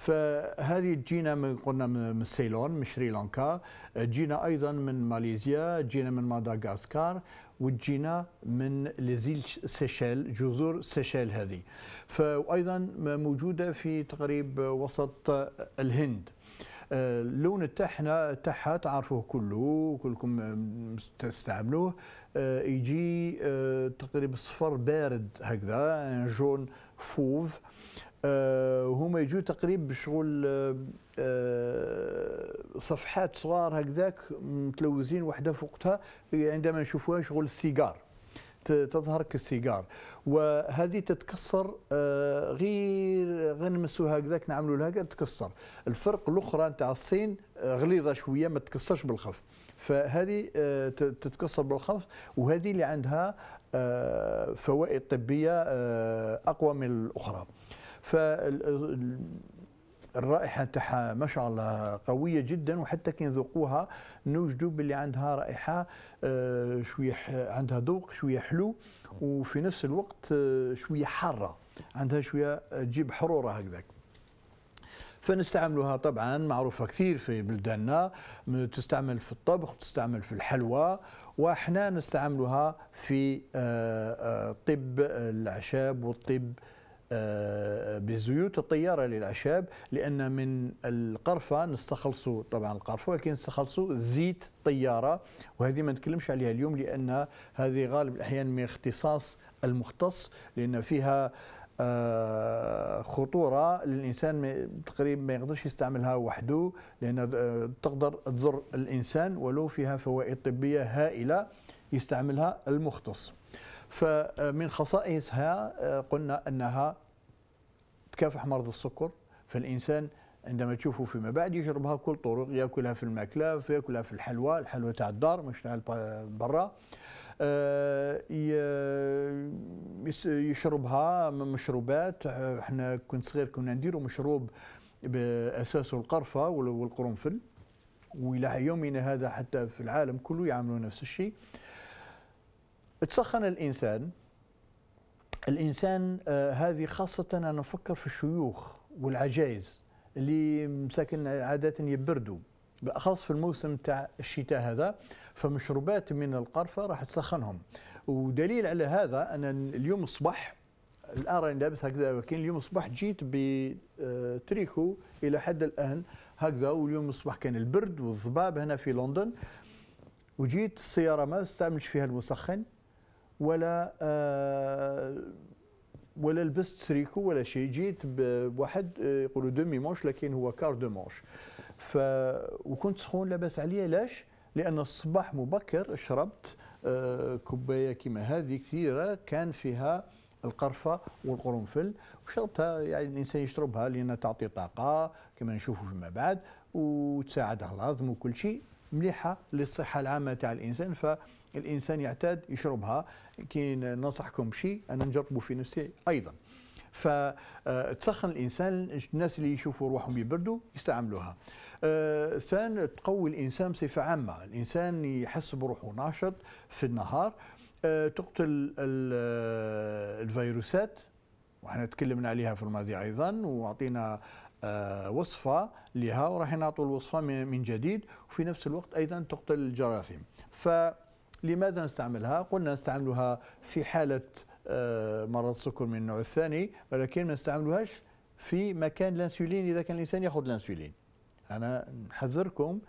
فهذه جينا من قلنا من سيلون من سريلانكا جينا ايضا من ماليزيا جينا من مدغاسكار وجينا من لزيل سيشيل جزر سيشيل هذه فايضا موجوده في تقريب وسط الهند اللون تاعنا تاعها تعرفوه كله كلكم تستعملوه آه، يجي آه، تقريبا صفر بارد هكذا يعني جون فوف وهما آه، يجوا تقريبا شغل آه، آه، صفحات صغار هكذاك متلوزين وحده فوقتها عندما نشوفوها شغل السيجار تظهر كالسيجار وهذه تتكسر غير غير هكذاك نعملوا لها تتكسر الفرق الاخرى نتاع الصين غليظه شويه ما تكسرش بالخف فهذه تتكسر بالخف وهذه اللي عندها فوائد طبيه اقوى من الاخرى فالرائحة الرائحة تاعها ما شاء الله قوية جدا وحتى كي نذوقوها نوجدوا باللي عندها رائحة آه، شوية عندها ذوق شوية حلو وفي نفس الوقت آه، شوية حارة عندها شوية تجيب حرورة هكذاك فنستعملوها طبعا معروفة كثير في بلداننا تستعمل في الطبخ تستعمل في الحلوى وحنا نستعملها في آه، طب الأعشاب والطب بزيوت الطيارة للأعشاب لأن من القرفة نستخلصوا طبعا القرفة ولكن نستخلصوا زيت الطيارة وهذه ما نتكلمش عليها اليوم لأن هذه غالب الأحيان من اختصاص المختص لأن فيها آه، خطورة للإنسان تقريبا ما يقدرش يستعملها وحده لأن آه، تقدر تضر الإنسان ولو فيها فوائد طبية هائلة يستعملها المختص فمن خصائصها آه، قلنا أنها تكافح مرض السكر فالإنسان عندما تشوفه فيما بعد يشربها كل طرق ياكلها في الماكله ياكلها في الحلوى الحلوى تاع الدار مش تاع برا آه، يشربها من مشروبات احنا آه، كنت صغير كنا نديروا مشروب باساسه القرفه والقرنفل والى يومنا هذا حتى في العالم كله يعملوا نفس الشيء تسخن الانسان الانسان آه هذه خاصه انا نفكر في الشيوخ والعجائز اللي مساكن عاده يبردوا بالاخص في الموسم تاع الشتاء هذا فمشروبات من القرفه راح تسخنهم ودليل على هذا انا اليوم الصبح الان اللي لابس هكذا ولكن اليوم الصبح جيت بتريكو الى حد الان هكذا واليوم الصبح كان البرد والضباب هنا في لندن وجيت السياره ما استعملش فيها المسخن ولا آه، ولا لبست تريكو ولا شيء جيت بواحد آه، يقولوا دومي مونش لكن هو كار دو مونش ف وكنت سخون لاباس عليا علاش لان الصباح مبكر شربت آه، كوبايه كيما هذه كثيره كان فيها القرفه والقرنفل وشربتها يعني الانسان يشربها لان تعطي طاقه كما نشوفوا فيما بعد وتساعد على الهضم وكل شيء مليحه للصحه العامه تاع الانسان ف الانسان يعتاد يشربها كي ننصحكم بشيء انا نجربه في نفسي ايضا فتسخن آه، الانسان الناس اللي يشوفوا روحهم يبردوا يستعملوها آه، ثان تقوي الانسان بصفه عامه الانسان يحس بروحه ناشط في النهار آه، تقتل الفيروسات وحنا تكلمنا عليها في الماضي ايضا واعطينا وصفه لها وراح نعطوا الوصفه من جديد وفي نفس الوقت ايضا تقتل الجراثيم ف لماذا نستعملها؟ قلنا نستعملها في حالة آه، مرض السكر من النوع الثاني ولكن ما نستعملوهاش في مكان الانسولين اذا كان الانسان ياخذ الانسولين انا نحذركم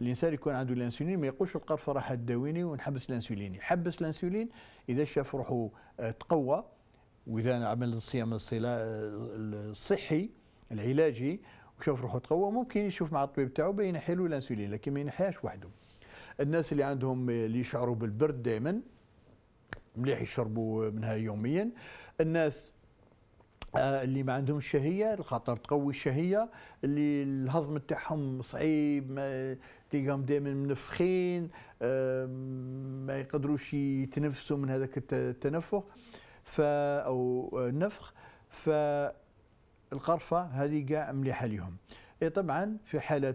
الانسان يكون عنده الانسولين ما يقولش القرف راح تداويني ونحبس الانسولين يحبس الانسولين اذا شاف روحه آه، تقوى واذا عمل الصيام الصحي العلاجي وشاف روحه تقوى ممكن يشوف مع الطبيب تاعو بين حلو الانسولين لكن ما ينحياش وحده الناس اللي عندهم اللي يشعروا بالبرد دائما مليح يشربوا منها يوميا الناس آه، اللي ما عندهمش شهيه الخطر تقوي الشهيه اللي الهضم تاعهم صعيب تلقاهم دائما منفخين آه، ما يقدروش يتنفسوا من هذاك التنفخ ف او النفخ آه، فالقرفه هذه كاع مليحه لهم إيه، طبعا في حاله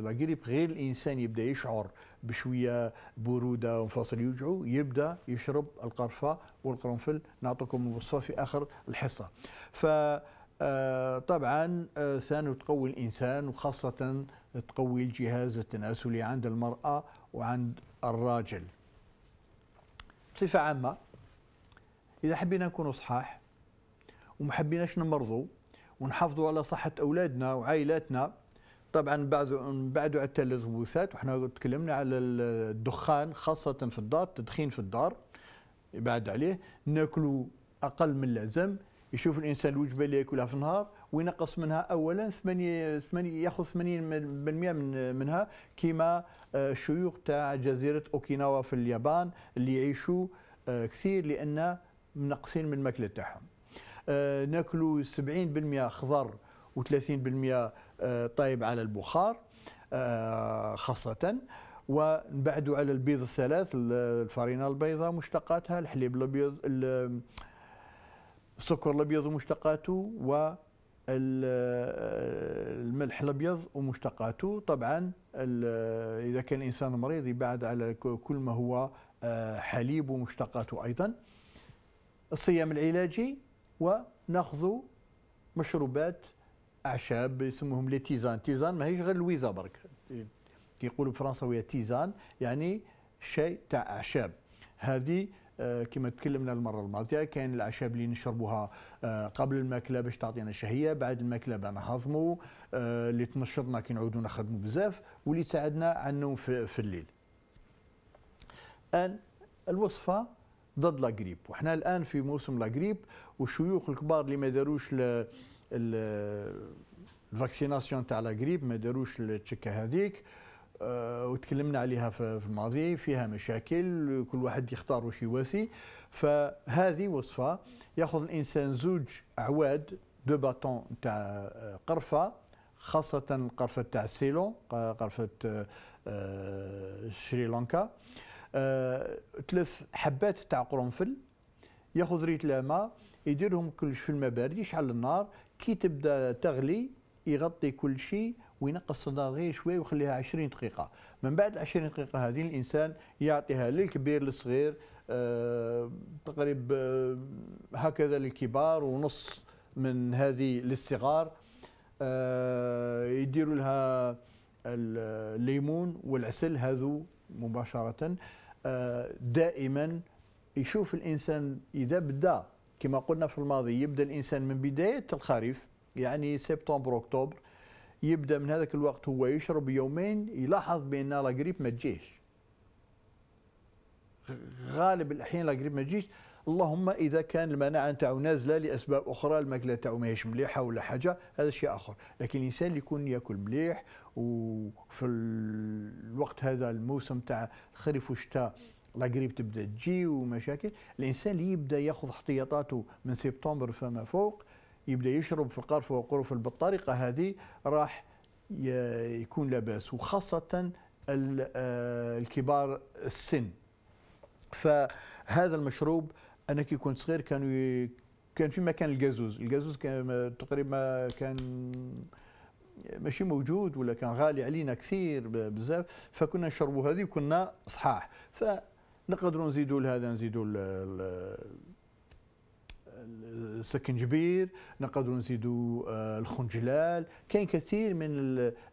لا غير الانسان يبدا يشعر بشويه بروده وانفصل يوجعوا يبدا يشرب القرفه والقرنفل نعطيكم الوصفه في اخر الحصه ف آه، طبعا آه، ثاني تقوي الانسان وخاصه تقوي الجهاز التناسلي عند المراه وعند الراجل بصفه عامه اذا حبينا نكونوا صحاح وما حبيناش نمرضوا ونحافظوا على صحه اولادنا وعائلاتنا طبعا بعد بعد اتى الغوثات وحنا تكلمنا على الدخان خاصه في الدار التدخين في الدار يبعد عليه ناكلوا اقل من اللازم يشوف الانسان الوجبه اللي ياكلها في النهار وينقص منها اولا 8 8 ياخذ 80% من منها كما آه، الشيوخ تاع جزيره اوكيناوا في اليابان اللي يعيشوا آه، كثير لان منقصين من الماكله تاعهم آه، ناكلوا 70% خضر و30% آه، طيب على البخار آه، خاصة ونبعد على البيض الثلاث الفرينة البيضاء مشتقاتها الحليب الأبيض السكر الأبيض ومشتقاته و الملح الابيض ومشتقاته طبعا اذا كان انسان مريض يبعد على كل ما هو آه، حليب ومشتقاته ايضا الصيام العلاجي وناخذ مشروبات اعشاب يسموهم لي تيزان تيزان ماهيش غير لويزه برك كيقولوا بالفرنساويه تيزان يعني شيء تاع اعشاب هذه آه، كما تكلمنا المره الماضيه كاين الاعشاب اللي نشربوها آه، قبل الماكله باش تعطينا شهيه بعد الماكله بانا هضموا آه، اللي تنشطنا كي نعودوا نخدموا بزاف واللي تساعدنا على النوم في الليل الان الوصفه ضد لاغريب وحنا الان في موسم لاغريب والشيوخ الكبار اللي ما داروش الفاكسيناسيون تاع لا غريب ما داروش التشكه هذيك آه، وتكلمنا عليها في الماضي فيها مشاكل كل واحد يختار واش يواسي فهذه وصفه ياخذ الانسان زوج اعواد دو باتون تاع آه، قرفه خاصه القرفه تاع سيلون قرفه سريلانكا آه، ثلاث حبات تاع قرنفل ياخذ ريت الماء يديرهم كلش في الماء بارد يشعل النار كي تبدا تغلي يغطي كل شيء وينقص النار شويه ويخليها 20 دقيقة من بعد 20 دقيقة هذه الإنسان يعطيها للكبير للصغير أه تقريب آه، هكذا للكبار ونص من هذه للصغار أه يديروا لها الليمون والعسل هذو مباشرة آه، دائما يشوف الإنسان إذا بدأ كما قلنا في الماضي يبدا الانسان من بدايه الخريف يعني سبتمبر اكتوبر يبدا من هذاك الوقت هو يشرب يومين يلاحظ بان لا غريب ما تجيش غالب الاحيان لا غريب ما تجيش اللهم اذا كان المناعه نتاعو نازله لاسباب اخرى الماكله نتاعو ماهيش مليحه ولا حاجه هذا شيء اخر لكن الانسان اللي يكون ياكل مليح وفي الوقت هذا الموسم تاع الخريف والشتاء الله تبدا تجي ومشاكل الانسان اللي يبدا ياخذ احتياطاته من سبتمبر فما فوق يبدا يشرب في القرف وقرفل بالطريقه هذه راح يكون لاباس وخاصه آه، الكبار السن فهذا المشروب انا كي كنت صغير كانوا ي... كان في مكان الجازوز الجازوز كان تقريبا كان ماشي موجود ولا كان غالي علينا كثير بزاف فكنا نشربوا هذه وكنا صحاح ف نقدروا نزيدوا لهذا نزيدوا السكنجبير نقدروا نزيدوا آه، الخنجلال كاين كثير من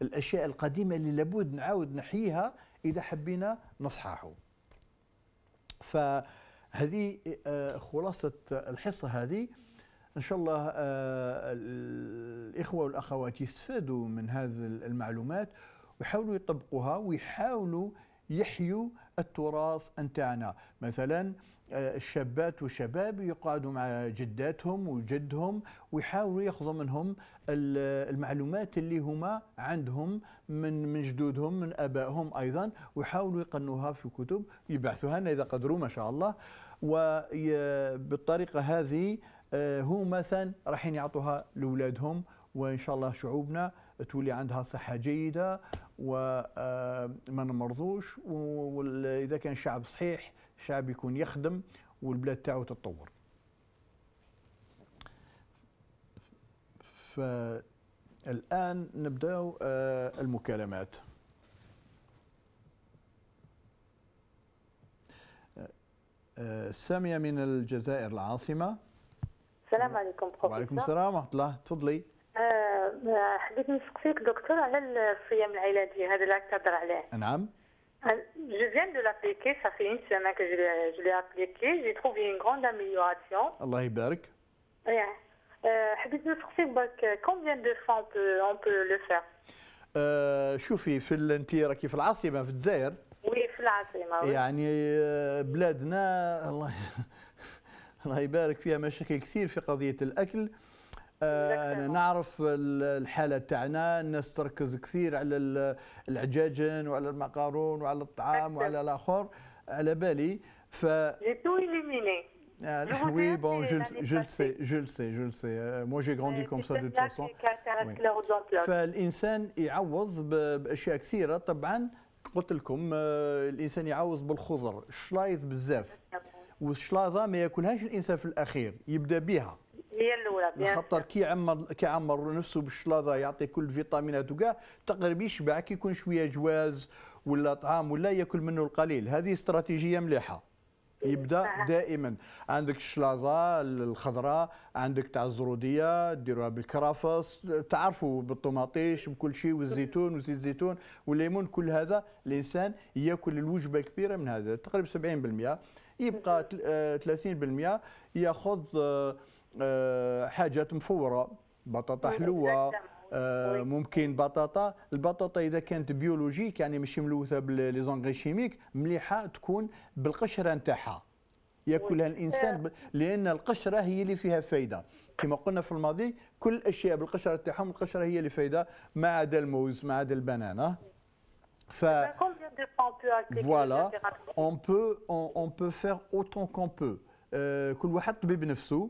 الاشياء القديمه اللي لابد نعاود نحييها اذا حبينا نصححوا فهذه آه، خلاصه الحصه هذه ان شاء الله آه، الاخوه والاخوات يستفادوا من هذه المعلومات ويحاولوا يطبقوها ويحاولوا يحيوا التراث أنتعنا مثلا آه، الشابات والشباب يقعدوا مع جداتهم وجدهم ويحاولوا ياخذوا منهم المعلومات اللي هما عندهم من من جدودهم من ابائهم ايضا ويحاولوا يقنوها في كتب يبعثوها لنا اذا قدروا ما شاء الله وبالطريقه هذه هو آه، مثلا رايحين يعطوها لاولادهم وان شاء الله شعوبنا تولي عندها صحه جيده وما آه، نمرضوش واذا كان شعب صحيح شعب يكون يخدم والبلاد تاعو تتطور فالان نبداو آه، المكالمات آه، ساميه من الجزائر العاصمه السلام عليكم وعليكم السلام ورحمه الله تفضلي آه، حبيت نسقسيك دكتور على الصيام العلاجي هذا اللي تهضر عليه نعم Je viens de l'appliquer, ça fait une semaine que je l'ai appliqué, j'ai trouvé une grande amélioration. Allah يبارك. Oui. Euh, حبيت نسقسيك combien de fois on peut, le faire آه، شوفي في انت راكي في العاصمه في الجزائر وي في العاصمه يعني آه، بلادنا الله الله يبارك فيها مشاكل كثير في قضيه الاكل آه، انا نعرف الحاله تاعنا الناس تركز كثير على العجاجن وعلى المقارون وعلى الطعام وعلى الاخر على بالي ف آه، oui, bon, je, je le sais, je le sais, je le sais. Euh, moi, j'ai grandi euh, comme ça de toute façon. فالإنسان يعوض بأشياء كثيرة طبعا قلت لكم آه، الإنسان يعوض بالخضر الشلايض بزاف والشلاظة ما ياكلهاش الإنسان في الأخير يبدأ بها هي الاولى بيان خاطر كي عمر كي عمر نفسه بالشلاظة يعطي كل فيتامينات وكاع تقريبا يشبع كي يكون شويه جواز ولا طعام ولا ياكل منه القليل هذه استراتيجيه مليحه يبدا دائما عندك الشلاظة الخضراء عندك تاع الزروديه ديروها بالكرافس تعرفوا بالطماطيش بكل شيء والزيتون وزيت الزيتون والليمون كل هذا الانسان ياكل الوجبه كبيره من هذا تقريبا 70% يبقى 30% آه، ياخذ آه، آه، حاجات مفوره بطاطا حلوه آه، ممكن بطاطا البطاطا اذا كانت بيولوجيك يعني مش ملوثه بلي زونغري شيميك مليحه تكون بالقشره نتاعها ياكلها الانسان لان القشره هي اللي فيها فايده كما قلنا في الماضي كل الاشياء بالقشره تاعهم القشره هي اللي فايده ما عدا الموز ما عدا البنانه ف فوالا اون بو اون بو فير اوتون كون بو كل واحد طبيب نفسه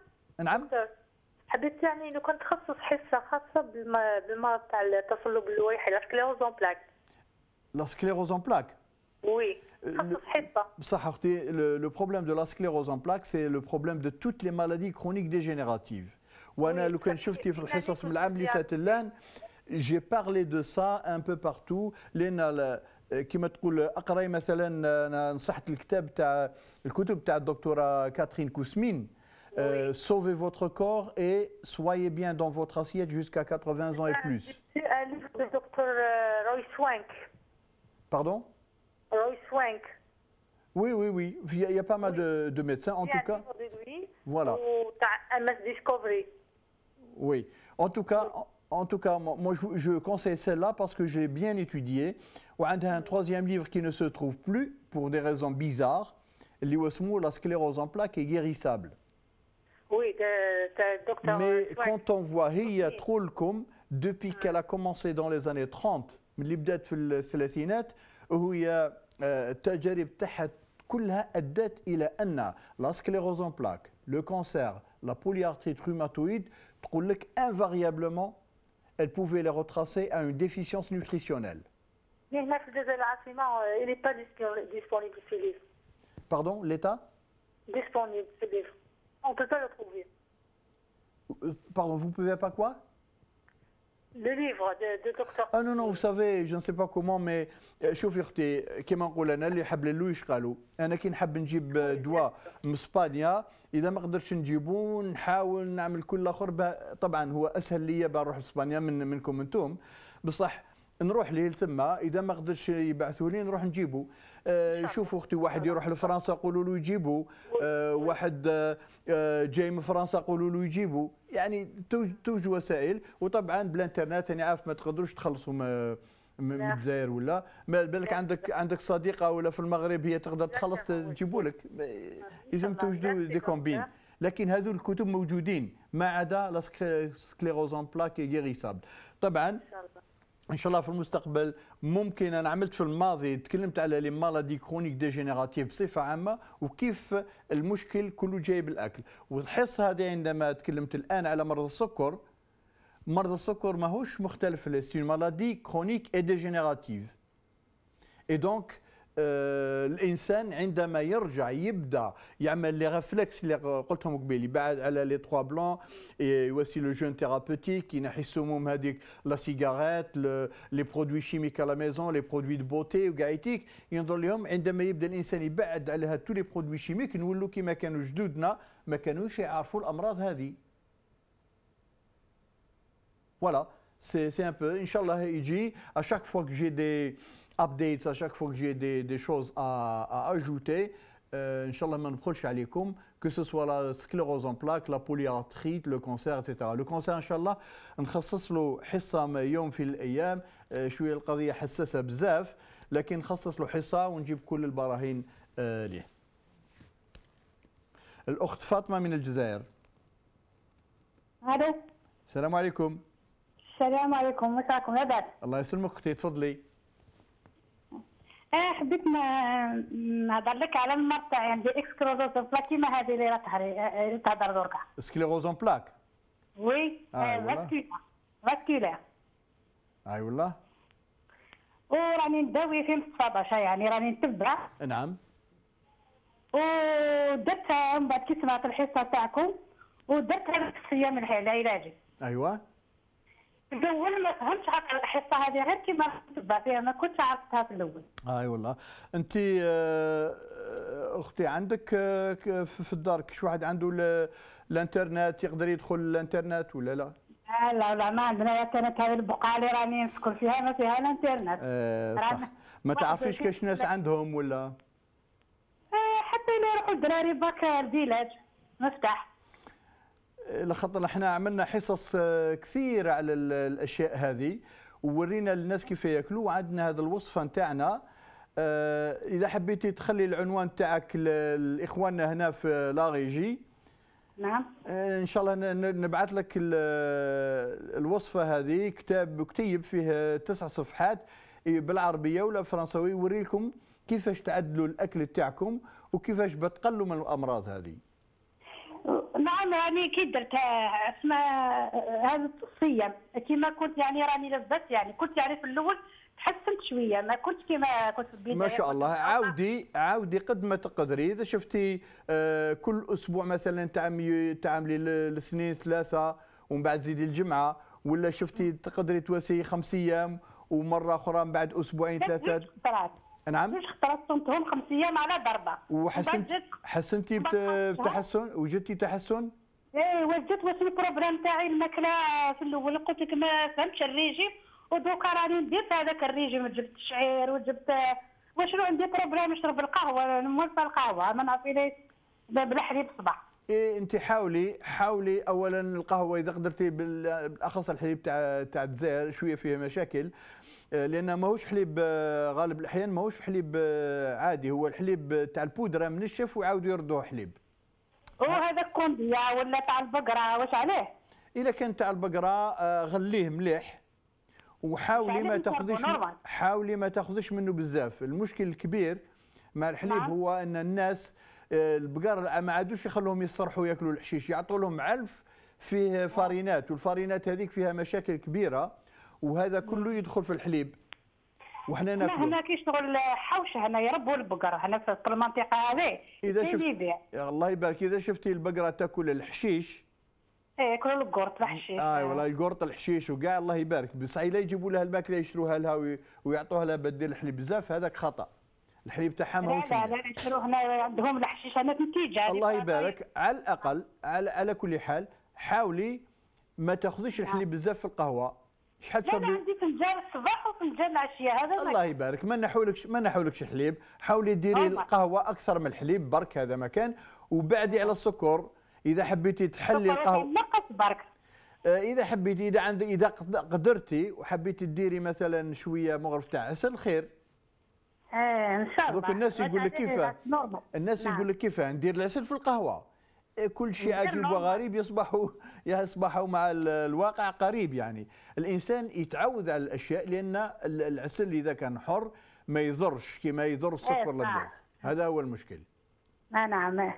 نعم حبيت يعني لو كان تخصص حصه خاصه بالمرض تاع التصلب اللويحي لا سكليروزون بلاك لا سكليروز اون بلاك Oui. Le, le problème de la sclérose en بلاك سي لو problème دو توت لي مالادي كرونيك dégénératives. وانا لو كان شفتي في الحصص من العام اللي فات الان جي بارلي دو سا ان بو بارتو لان كما تقول اقراي مثلا انا نصحت الكتاب تاع الكتب تاع الدكتوره كاترين كوسمين Euh, sauvez votre corps et soyez bien dans votre assiette jusqu'à 80 ans et ah, plus. C'est un livre de Dr. Euh, Roy Swank. Pardon Roy Swank. Oui, oui, oui. Il y a, pas mal de, médecins, en tout cas. voilà. Discovery. Oui. En tout cas, en tout cas, moi, je, conseille celle-là parce que je l'ai bien étudié. On a un troisième livre qui ne se trouve plus pour des raisons bizarres. L'Iwasmo, la sclérose en plaques est guérissable. Oui, c'est docteur. Mais euh, quand on voit le depuis qu'elle a commencé dans les années 30, 30, بدات il il وهي التجارب تاعها كلها ادت الى ان la sclérose en plaques, le elle pouvait les retracer à une déficience nutritionnelle. Mais euh, il n'est pas disponible Pardon, l'État Disponible On ne peut pas le trouver. Euh, pardon, vous ne pouvez pas quoi le livre de, de docteur Ah non, non, vous savez je ne sais pas comment mais euh, شوفي اختي كما نقول انا اللي حبللو يشقالو انا كي نحب نجيب آه، دواء من اسبانيا اذا ما قدرتش نجيبو نحاول نعمل كل اخر طبعا هو اسهل ليا بروح اسبانيا من منكم انتم بصح نروح ليه تما اذا ما قدرتش يبعثوا لي نروح نجيبو آه، شوفوا اختي واحد يروح لفرنسا قولوا له يجيبوا آه، واحد آه، جاي من فرنسا قولوا له يجيبوا يعني توج وسائل وطبعا بالانترنت يعني عارف ما تقدروش تخلصوا من الجزائر ولا ما بالك عندك عندك صديقه ولا في المغرب هي تقدر تخلص تجيبوا لك لازم توجدوا دي كومبين لكن هذو الكتب موجودين ما عدا لا سكليروزون بلاك طبعا ان شاء الله في المستقبل ممكن انا عملت في الماضي تكلمت على لي مالادي كرونيك ديجينيراتيف بصفه عامه وكيف المشكل كله جاي بالاكل والحصه هذه عندما تكلمت الان على مرض السكر مرض السكر ماهوش مختلف في مالادي كرونيك اي ديجينيراتيف اي دونك آه، الانسان عندما يرجع يبدا يعمل لي ريفلكس اللي قلتهم قبيل يبعد على لي تخوا بلون يواسي لو جون ثيرابوتيك ينحي السموم هذيك لا سيجاريت لي برودوي شيميك على ميزون لي برودوي دو بوتي وكاعيتيك ينظر لهم عندما يبدا الانسان يبعد على هاد تو لي برودوي شيميك نولوا كيما كانوا جدودنا ما كانوش يعرفوا الامراض هذه سي c'est un peu, Inch'Allah, il dit, à chaque فوا كو جي دي updates à chaque fois que j'ai des, des, choses à, à ajouter. Euh, Inch'Allah, ma nbkhulch عليكم, que ce soit la sclérose en plaques, la polyarthrite, le cancer, etc. Le cancer, Inch'Allah, نخصص له حصة يوم في الأيام, شوية القضية حساسة بزاف, لكن نخصص له حصة ونجيب كل البراهين ليه. الأخت فاطمة من الجزائر. هذا السلام عليكم. السلام عليكم، مساكم لاباس. الله يسلمك اختي تفضلي. ايه حبيت نهضر لك على المرض تاعي عندي اكسكلوزوز بلاك كيما هذه اللي راه تهضر دركا سكليروز اون بلاك وي فاسكولار آه، اي والله آه، وراني نداوي في مستفاضشه يعني راني نتبع نعم ودرتها من بعد كي سمعت الحصه تاعكم ودرتها بس ايام العلاجي ايوه الاول ما فهمتش على الحصه هذه غير كيما نتبع فيها يعني ما كنتش عرفتها في الاول اي والله انت آه، اختي عندك آه، في الدار كش واحد عنده الانترنت يقدر يدخل الانترنت ولا لا آه، لا لا ما عندنا الانترنت هذه البقعه اللي راني نسكن فيها ما فيها الانترنت اه صح ما تعرفيش كاش ناس عندهم ولا حتى يروحوا الدراري باك الفيلاج مفتاح لا خاطر احنا عملنا حصص آه، كثيره على الاشياء هذه وورينا للناس كيف ياكلوا وعندنا هذا الوصفه نتاعنا آه، اذا حبيتي تخلي العنوان تاعك لاخواننا هنا في لاغيجي نعم آه، ان شاء الله نبعث لك الوصفه هذه كتاب كتيب فيه تسع صفحات إيه، بالعربيه ولا فرنسوي يوريكم كيفاش تعدلوا الاكل تاعكم وكيفاش بتقلوا من الامراض هذه نعم راني يعني كي درت آه، اسمها آه، هذه الصيام كيما كنت يعني راني لبست يعني كنت يعني في الاول تحسنت شويه ما كنتش كيما كنت في البدايه ما شاء الله عاودي عاودي قد ما تقدري اذا شفتي آه، كل اسبوع مثلا تعملي تعملي الاثنين ثلاثه ومن بعد زيدي الجمعه ولا شفتي تقدري تواسي خمس ايام ومره اخرى من بعد اسبوعين ثلاثه نعم باش خطرات خمس ايام على ضربه وحسنت حسنتي بتحسن وجدتي تحسن؟ ايه وجدت واش البروبليم تاعي الماكله في الاول قلت لك ما فهمتش الريجيم ودوكا راني ندير في هذاك الريجيم جبت الشعير وجبت وشنو عندي بروبليم نشرب القهوه موصى القهوه ما نعرف بالحليب صباح إيه انت حاولي حاولي اولا القهوه اذا قدرتي بالاخص الحليب تاع تاع الجزائر شويه فيها مشاكل آه، لان ماهوش حليب آه، غالب الاحيان ماهوش حليب آه، عادي هو الحليب تاع البودره منشف ويعاودوا يردوه حليب هو هذا كومبيا ولا تاع البقره واش عليه اذا كان تاع البقره غليه مليح وحاولي يعني ما تاخذيش حاولي ما تاخذيش منه بزاف المشكل الكبير مع الحليب نعم. هو ان الناس البقر ما عادوش يخلوهم يصرحوا ياكلوا الحشيش يعطوا لهم علف فيه نعم. فارينات والفارينات هذيك فيها مشاكل كبيره وهذا نعم. كله يدخل في الحليب وحنا ناكلوا هنا, كيشتغل حوشه هنا يربوا البقر هنا في المنطقه هذه اذا شفت الله يبارك اذا شفتي البقره تاكل الحشيش ايه كل القرط الحشيش اه والله القرط الحشيش وكاع الله يبارك بس لا يجيبوا لها الماكله يشروها لها ويعطوها لها بدل الحليب بزاف هذاك خطا الحليب تاعها ماهوش لا لا لا يشروا هنا عندهم الحشيش هنا نتيجه الله يبارك على الاقل على, على كل حال حاولي ما تاخذيش نعم. الحليب بزاف في القهوه شحال تشرب انا عندي فنجان الصباح وفنجان العشيه هذا الله يبارك ما نحولكش ما نحولكش الحليب حاولي ديري القهوه اكثر من الحليب برك هذا مكان وبعدي على السكر اذا حبيتي تحلي القهوه نقص برك آه، اذا حبيتي اذا عندك اذا قدرتي وحبيتي ديري مثلا شويه مغرف تاع عسل خير ايه ان شاء الله الناس يقول لك كيفاه الناس نعم. يقول لك كيفاه ندير العسل في القهوه آه، كل شيء عجيب وغريب يصبح يصبح مع الواقع قريب يعني الانسان يتعود على الاشياء لان العسل اذا كان حر ما يضرش كما يضر إيه، السكر الابيض هذا هو المشكل نعم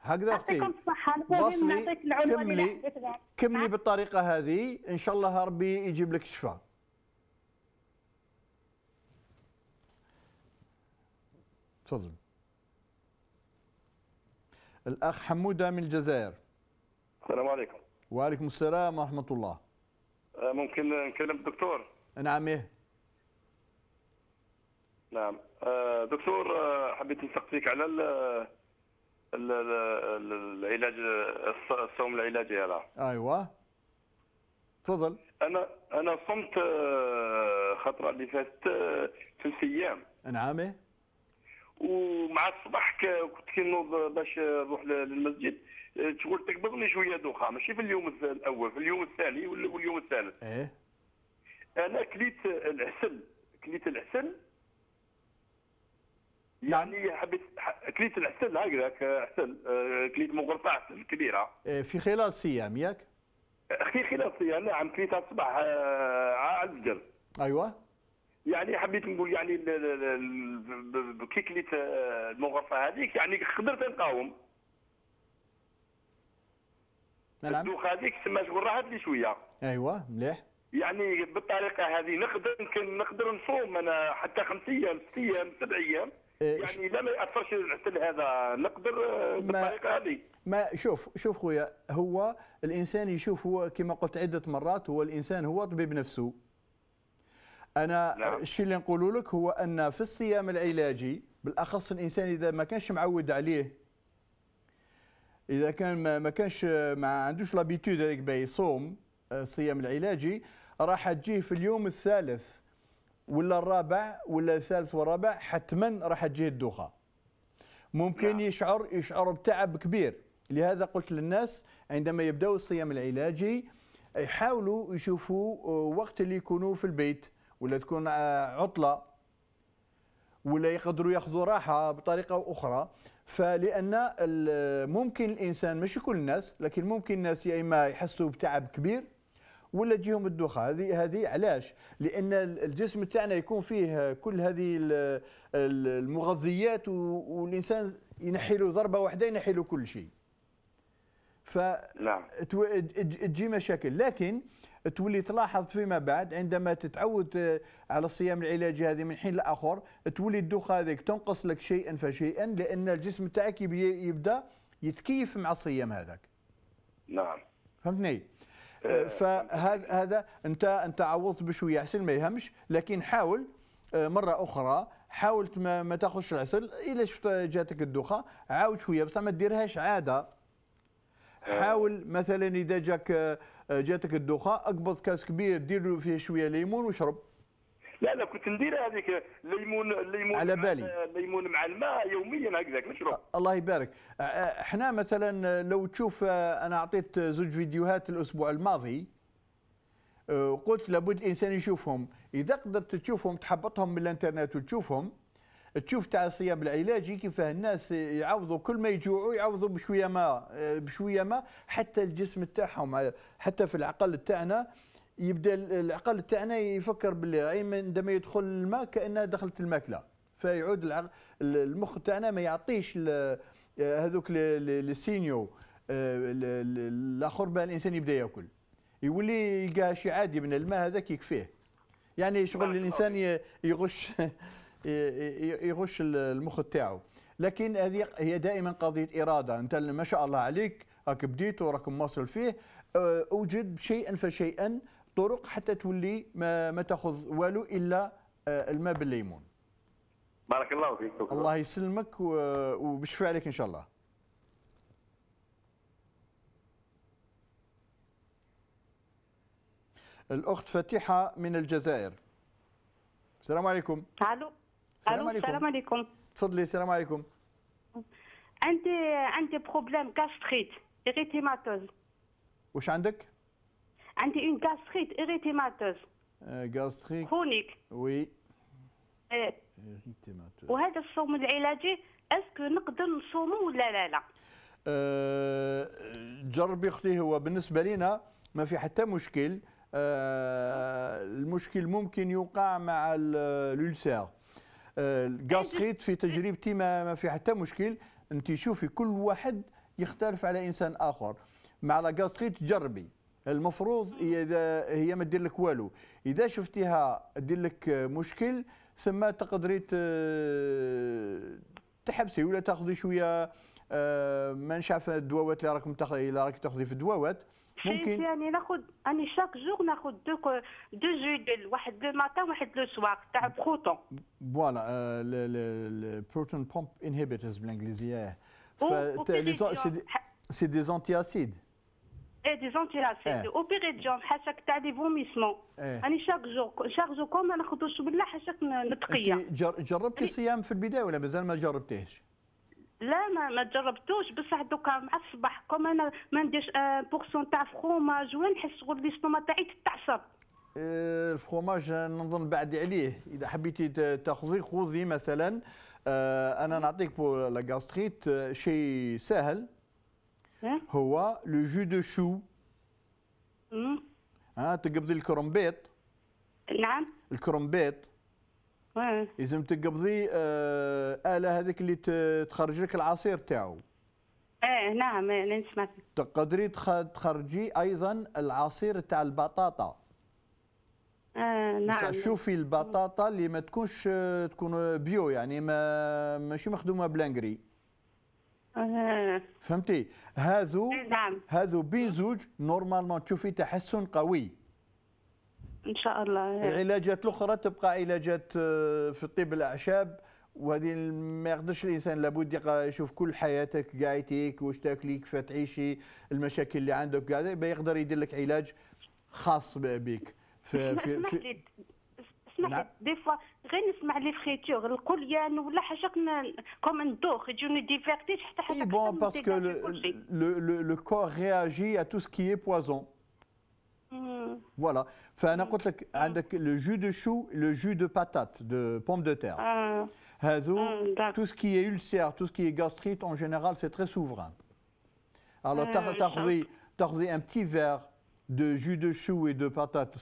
هكذا اختي واصلي كملي كملي بالطريقه هذه ان شاء الله ربي يجيب لك الشفاء تفضل الأخ حمودة من الجزائر السلام عليكم وعليكم السلام ورحمة الله آه، ممكن نكلم الدكتور نعم إيه نعم آه، دكتور آه، حبيت نسقسيك على العلاج الصوم العلاجي هذا ايوه تفضل انا انا صمت خطره اللي فاتت ثلاث ايام نعم ايه ومع الصباح كنت كي باش نروح للمسجد شغل آه، تقبضني شويه دوخه ماشي في اليوم الاول في اليوم الثاني واليوم الثالث ايه انا كليت العسل كليت العسل نعم. يعني حبيت كليت العسل هكذاك عسل آه، كليت مغرفه عسل كبيره إيه، في خلال صيام ياك في خلال صيام نعم كليتها الصباح آه، على الفجر ايوه يعني حبيت نقول يعني كي كليت آه، المغرفه هذيك يعني قدرت نقاوم نعم الدوخ هذيك تما شغل راحت لي شويه ايوا مليح يعني بالطريقه هذه نقدر يمكن نقدر نصوم انا حتى خمس ايام ست ايام سبع ايام إيه، يعني لا ما ياثرش على هذا نقدر آه، بالطريقه هذه ما شوف شوف خويا هو الانسان يشوف هو كما قلت عده مرات هو الانسان هو طبيب نفسه انا نعم. الشيء اللي نقول لك هو ان في الصيام العلاجي بالاخص الانسان اذا ما كانش معود عليه اذا كان ما كانش ما عندوش لابيتود هذيك يصوم آه، الصيام العلاجي راح تجيه في اليوم الثالث ولا الرابع ولا الثالث والرابع حتما راح تجيه الدوخه ممكن نعم. يشعر يشعر بتعب كبير لهذا قلت للناس عندما يبداوا الصيام العلاجي يحاولوا يشوفوا آه، وقت اللي يكونوا في البيت ولا تكون آه، عطله ولا يقدروا ياخذوا راحه بطريقه اخرى فلان ممكن الانسان مش كل الناس لكن ممكن الناس يا اما يحسوا بتعب كبير ولا تجيهم الدوخه هذه هذه علاش لان الجسم تاعنا يكون فيه كل هذه المغذيات والانسان ينحي له ضربه واحده ينحي له كل شيء ف نعم تجي مشاكل لكن تولي تلاحظ فيما بعد عندما تتعود آه، على الصيام العلاجي هذه من حين لاخر تولي الدوخه هذيك تنقص لك شيئا فشيئا لان الجسم تاعك يبدا يتكيف مع الصيام هذاك نعم فهمتني آه، آه، فهذا هذا انت انت عوضت بشويه عسل ما يهمش لكن حاول مره اخرى حاولت ما, ما تاخذش العسل الا شفت جاتك الدوخه عاود شويه بصح ما ديرهاش عاده حاول مثلا اذا جاك جاتك الدوخه اقبض كاس كبير دير فيه شويه ليمون وشرب لا لا كنت ندير هذيك الليمون الليمون على بالي الليمون مع الماء يوميا هكذاك نشرب الله يبارك احنا مثلا لو تشوف انا اعطيت زوج فيديوهات الاسبوع الماضي قلت لابد الانسان يشوفهم اذا قدرت تشوفهم تحبطهم من الانترنت وتشوفهم تشوف تاع الصيام العلاجي كيفاه الناس يعوضوا كل ما يجوعوا يعوضوا بشويه ما بشويه ما حتى الجسم تاعهم حتى في العقل تاعنا يبدا العقل تاعنا يفكر باللي عندما يدخل الماء كانها دخلت الماكله فيعود العقل المخ تاعنا ما يعطيش هذوك السينيو الاخر بان الانسان يبدا ياكل يولي يلقاها شي عادي من الماء هذاك يكفيه يعني شغل الانسان يغش يغش المخ تاعو لكن هذه هي دائما قضيه اراده انت ما شاء الله عليك راك بديت وراك مواصل فيه أه، اوجد شيئا فشيئا طرق حتى تولي ما, ما تاخذ والو الا أه، الماء بالليمون بارك الله فيك الله يسلمك وبالشفاء عليك ان شاء الله الاخت فاتحه من الجزائر السلام عليكم الو السلام عليكم السلام عليكم تفضلي السلام عليكم عندي عندي بروبليم كاستريت اريتيماتوز واش عندك؟ عندي اون كاستريت اريتيماتوز كاستريت كرونيك وي اريتيماتوز وهذا الصوم العلاجي اسكو نقدر نصومو ولا لا لا؟ ااا آه، جربي اختي هو بالنسبه لنا ما في حتى مشكل أه المشكل ممكن يوقع مع الولسير الجاستريت في تجربتي ما في حتى مشكل انت شوفي كل واحد يختلف على انسان اخر مع لا جاستريت جربي المفروض اذا هي ما دير لك والو اذا شفتيها دير لك مشكل ثم تقدري تحبسي ولا تاخذي شويه آه، ما نشاف الدواوات اللي راكم اللي راك تاخذي في الدواوات ممكن يعني ناخذ اني شاك جور ناخذ دو دو جو ديل واحد لو ماتان واحد لو سوا تاع بروتون فوالا البروتون بومب انهبيتورز بالانجليزيه سي دي انتي اسيد اي دي زونتي اسيد اوبيريديوم حاشاك تاع لي فوميسمون إيه. اني شاك جور شاك جور كون ما ناخذوش بالله حاشاك نتقيا جربتي الصيام في البدايه ولا مازال ما جربتيهش؟ لا ما ما جربتوش بصح دوكا مع الصباح كوم انا ما نديرش بورسون تاع فخوماج نحس شغل لي ستوما تاعي تتعصب الفخوماج نظن بعد عليه اذا حبيتي تاخذي خذي مثلا انا نعطيك بو لا غاستريت شيء سهل إيه؟ هو لو جو دو شو ها تقبضي الكرومبيط نعم الكرومبيط لازم تقبضي آه، اله هذيك اللي تخرج لك العصير تاعو ايه نعم إيه، انا نسمع تقدري تخرجي ايضا العصير تاع البطاطا آه نعم شوفي البطاطا اللي ما تكونش آه، تكون بيو يعني ما ماشي مخدومه بلانجري آه. فهمتي هذو نعم هذو بين زوج نورمالمون تشوفي تحسن قوي ان شاء الله العلاجات الاخرى تبقى علاجات آه، في طب الاعشاب وهذه ما يقدرش الانسان لابد يشوف كل حياتك كاع واش تاكلي كيف تعيشي المشاكل اللي عندك قاعد يقدر يدير لك علاج خاص بك في في, في نعم. دي فوا غير نسمع لي فريتور القليان ولا حاجه كوم ندوخ يجوني ديفيرتي حتى حاجه بون باسكو لو لو كور رياجي ا تو سكي بوازون فوالا le jus de le le jus de et patate de pomme de terre tout ce qui est ulcère tout ce qui est gastrite en général c'est très souverain alors euh, tu un petit verre de jus de chou et de patate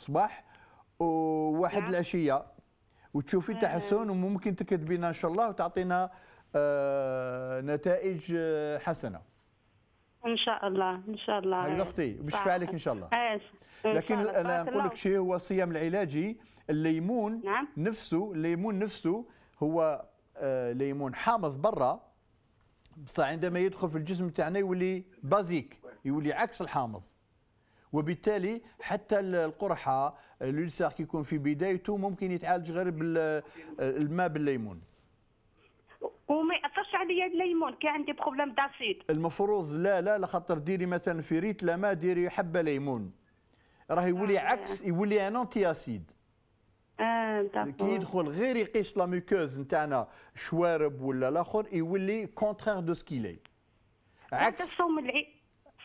ان شاء الله ان شاء الله هاي اختي مش فعلك ان شاء الله إن شاء لكن الله. انا نقول لك شيء هو الصيام العلاجي الليمون نعم. نفسه الليمون نفسه هو آه، ليمون حامض برا بصح عندما يدخل في الجسم تاعنا يولي بازيك يولي عكس الحامض وبالتالي حتى القرحه الولسار كيكون في بدايته ممكن يتعالج غير بالماء آه، بالليمون وما ياثرش عليا الليمون كي عندي بروبليم داسيد المفروض لا لا لخاطر ديري مثلا في ريت لا ما ديري حبه ليمون راه يولي آه. عكس يولي ان انتي اسيد آه كي يدخل غير يقيس لا ميكوز نتاعنا شوارب ولا الاخر يولي كونترير دو سكيلي عكس الصوم العيد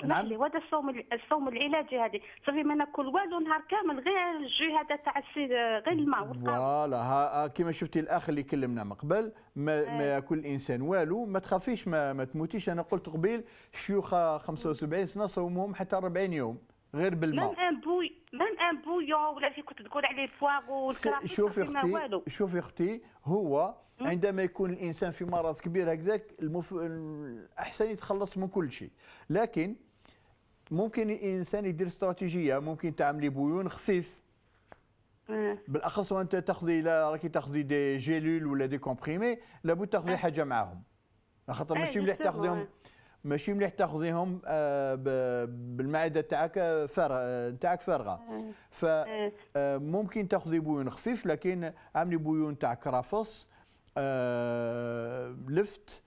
نعم لي وهذا الصوم الصوم العلاجي هذه صافي ما ناكل والو نهار كامل غير الجو هذا تاع السيد غير الماء فوالا كيما شفتي الاخ اللي كلمنا من قبل ما, آه. ما ياكل الانسان والو ما تخافيش ما, ما تموتيش انا قلت قبيل شيوخ 75 سنه صومهم حتى 40 يوم غير بالماء من ان بوي من ان بويون ولا في كنت تقول عليه فواغ شوفي اختي شوفي اختي هو عندما يكون الانسان في مرض كبير هكذاك المف... الاحسن يتخلص من كل شيء لكن ممكن الانسان يدير استراتيجيه ممكن تعملي بويون خفيف إيه. بالاخص وانت تاخذي لا راكي تاخذي دي جيلول ولا دي كومبريمي لابد تاخذي إيه. حاجه معاهم خاطر إيه، ماشي مليح تاخذيهم ماشي مليح تاخذيهم بالمعده تاعك آه، فارغه آه، تاعك فارغه فممكن آه، تاخذي بويون خفيف لكن عاملي بويون تاع كرافص لفت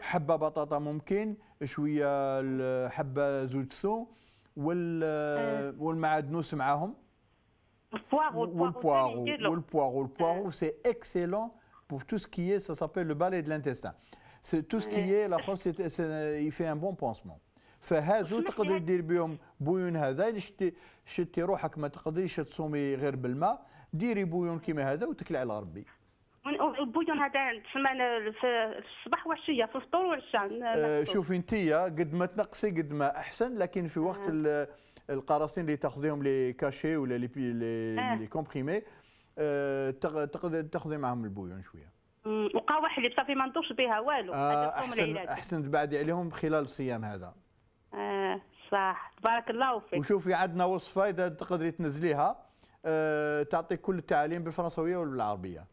حبه بطاطا ممكن شويه حبه زوج ثوم وال آه. والمعدنوس معاهم والبواغو والبواغو والبواغو سي اكسيلون بور تو سكي سا est ça s'appelle le balai de l'intestin c'est tout ce qui est la خاص il فهذو تقدر دير بهم بويون هذا اللي شتي شتي روحك ما تقدريش تصومي غير بالماء ديري بويون كيما هذا وتكلي على ربي وبويون هذا تسمى في الصباح والعشيه في الفطور والعشاء آه، شوفي انت قد ما تنقصي قد ما احسن لكن في وقت آه. القراصين اللي تاخذيهم لي كاشي ولا لي لي, آه. لي كومبريمي تقدر تاخذي معاهم البويون شويه وقهوه حليب صافي ما ندوش بها والو آه احسن احسن تبعدي عليهم خلال الصيام هذا اه صح تبارك الله فيك وشوفي عندنا وصفه اذا تقدري تنزليها آه تعطيك كل التعاليم بالفرنسويه والعربيه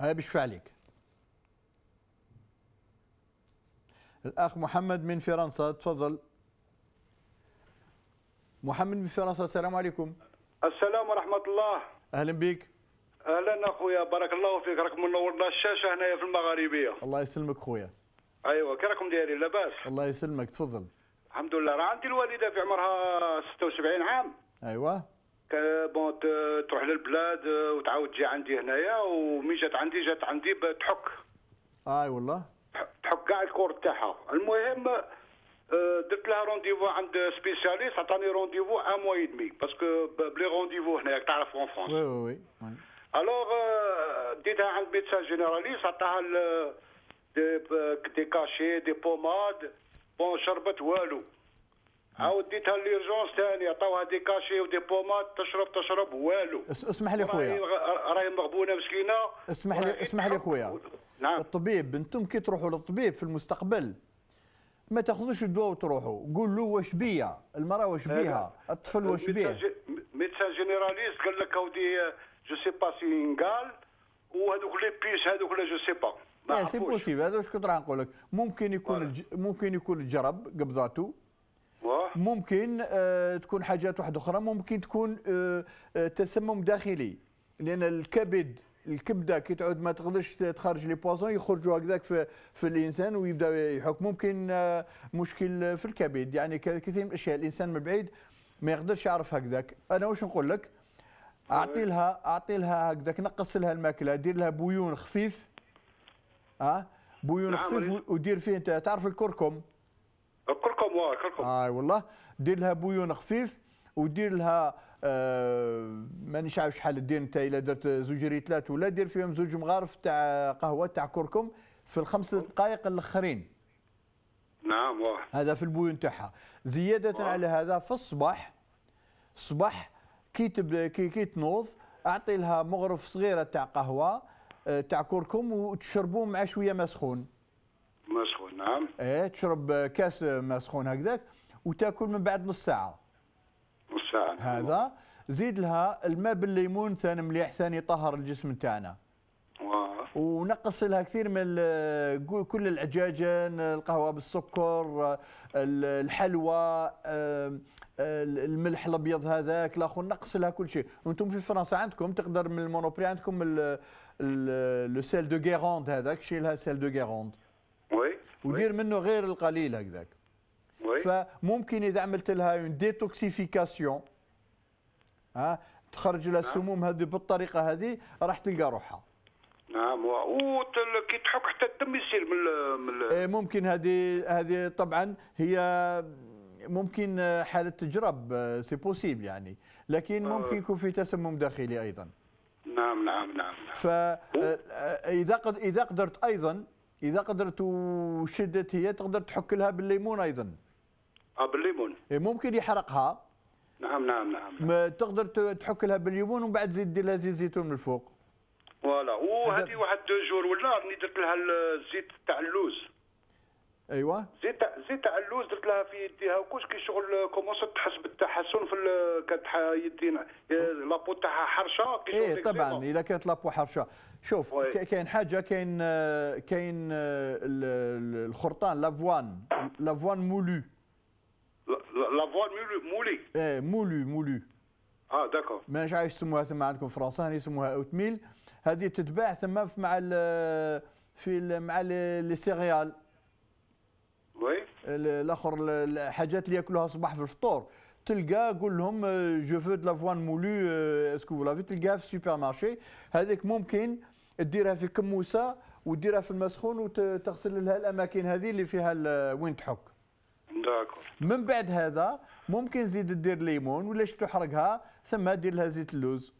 هذا بيشفي عليك الأخ محمد من فرنسا تفضل محمد من فرنسا السلام عليكم السلام ورحمة الله أهلا بك أهلا أخويا بارك الله فيك راك منورنا الشاشة هنايا في المغاربية الله يسلمك خويا أيوا كي راكم دايرين لاباس الله يسلمك تفضل الحمد لله راه عندي الوالدة في عمرها 76 عام أيوا بون تروح للبلاد آه، وتعاود تجي عندي هنايا ومين جات عندي جات عندي بتحك اي والله تحك كاع الكور تاعها المهم آه، درت لها رونديفو عند سبيسياليست عطاني رونديفو ان موا دمي باسكو بلي رونديفو هنايا تعرف اون فرونس وي وي وي الوغ آه، ديتها عند ميدسان جينيراليست عطاها دي كاشي دي بوماد بون شربت والو او ليرجونس ثاني عطاوها دي كاشي ودي بومات تشرب تشرب والو اسمح لي خويا راهي مغبونه مسكينه اسمح لي اسمح لي خويا نعم الطبيب انتم كي تروحوا للطبيب في المستقبل ما تاخذوش الدواء وتروحوا قول له واش بيا المراه واش بيها الطفل واش بيه ميدسان جينيراليست قال لك اودي جو سي با انغال وهذوك لي بيس هذوك لا جو سي با لا سي بوسيبل هذا واش كنت راح نقول لك ممكن يكون ممكن يكون الجرب قبضاته ممكن آه، تكون حاجات واحدة أخرى ممكن تكون آه، آه، تسمم داخلي لأن الكبد الكبده كي تعود ما تقدرش تخرج لي بوزون يخرجوا هكذاك في, في الانسان ويبدا يحك ممكن مشكل في الكبد يعني كثير من الاشياء الانسان من بعيد ما يقدرش يعرف هكذاك انا واش نقول لك اعطي لها اعطي لها هكذاك نقص لها الماكله دير لها بويون خفيف ها أه؟ بويون نعم، خفيف ودير فيه انت تعرف الكركم كركم واه كركم اه, آه، والله دير لها بويون خفيف ودير لها آه مانيش عارف شحال دير انت الا درت زوج ريتلات ولا دير فيهم زوج مغارف تاع قهوه تاع كركم في الخمس دقائق الاخرين نعم واه هذا في البويون تاعها زياده واه. على هذا في الصباح الصباح كي تب... كي, كي تنوض اعطي لها مغرف صغيره تاع قهوه آه، تاع كركم وتشربوه مع شويه ماء سخون مسخون نعم ايه تشرب كاس ماء سخون هكذاك وتاكل من بعد نص ساعه نص ساعه هذا زيد لها الماء بالليمون ثاني مليح ثاني يطهر الجسم تاعنا ونقص لها كثير من كل العجاجن القهوه بالسكر الحلوى الملح الابيض هذاك الاخر نقص لها كل شيء وانتم في فرنسا عندكم تقدر من المونوبري عندكم لو سيل دو غيروند هذاك شيلها سيل دو غيروند ودير منه غير القليل هكذاك فممكن اذا عملت لها اون ديتوكسيفيكاسيون ها تخرج لها نعم. السموم هذه بالطريقه هذه راح تلقى روحها نعم وكي تحك حتى الدم يصير من من إيه، ممكن هذه هذه طبعا هي ممكن حاله تجرب سي بوسيبل يعني لكن آه. ممكن يكون في تسمم داخلي ايضا نعم نعم نعم, نعم. فاذا آه، آه، قد اذا قدرت ايضا اذا قدرت وشدت هي تقدر تحك لها بالليمون ايضا اه بالليمون إيه، ممكن يحرقها نعم نعم نعم, نعم. تقدر تحك لها بالليمون ومن بعد تزيد دير لها زيت زيتون من الفوق فوالا وهذه واحد دو جور ولا راني درت لها الزيت تاع اللوز ايوه زيت زيت علوز درت لها في يديها وكوش كي شغل كومونسات تحس بالتحسن في كانت يدينا لابو تاعها حرشه ايه طبعا اذا كانت لابو حرشه شوف كاين حاجه كاين كاين الخرطان لافوان لافوان مولو لافوان مولو مولي ايه مولو مولو اه داكور مانيش عارف يسموها ثم عندكم في فرنسا يسموها اوتميل هذه تتباع تما مع في مع لي سيريال الاخر الحاجات اللي ياكلوها الصباح في الفطور تلقى قول لهم جو فو دو لافوان مولو اسكو فو لافي تلقاها في السوبر مارشي هذيك ممكن ديرها في كموسه وديرها في المسخون وتغسل لها الاماكن هذه اللي فيها وين تحك داكور من بعد هذا ممكن تزيد دير ليمون ولا تحرقها ثم دير لها زيت اللوز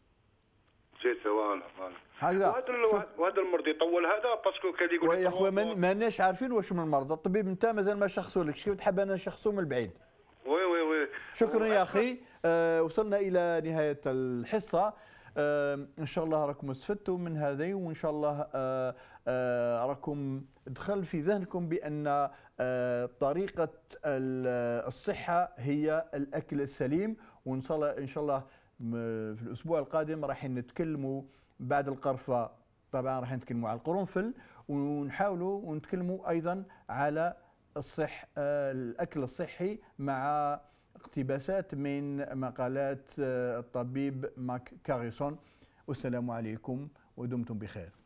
زيت فوالا فوالا هكذا وهذا وهذا المرض يطول هذا باسكو كان يقول يا خويا ماناش عارفين واش من المرض الطبيب انت مازال ما شخصولكش كيف تحب انا نشخصو من البعيد وي وي وي شكرا يا اخي آه وصلنا الى نهايه الحصه آه ان شاء الله راكم استفدتوا من هذه وان شاء الله آه آه راكم دخل في ذهنكم بان آه طريقه الصحه هي الاكل السليم وان شاء الله في الاسبوع القادم راح نتكلموا بعد القرفه طبعا راح نتكلموا على القرنفل ونحاولوا ونتكلموا ايضا على الصح آه، الاكل الصحي مع اقتباسات من مقالات آه، الطبيب ماك كاريسون والسلام عليكم ودمتم بخير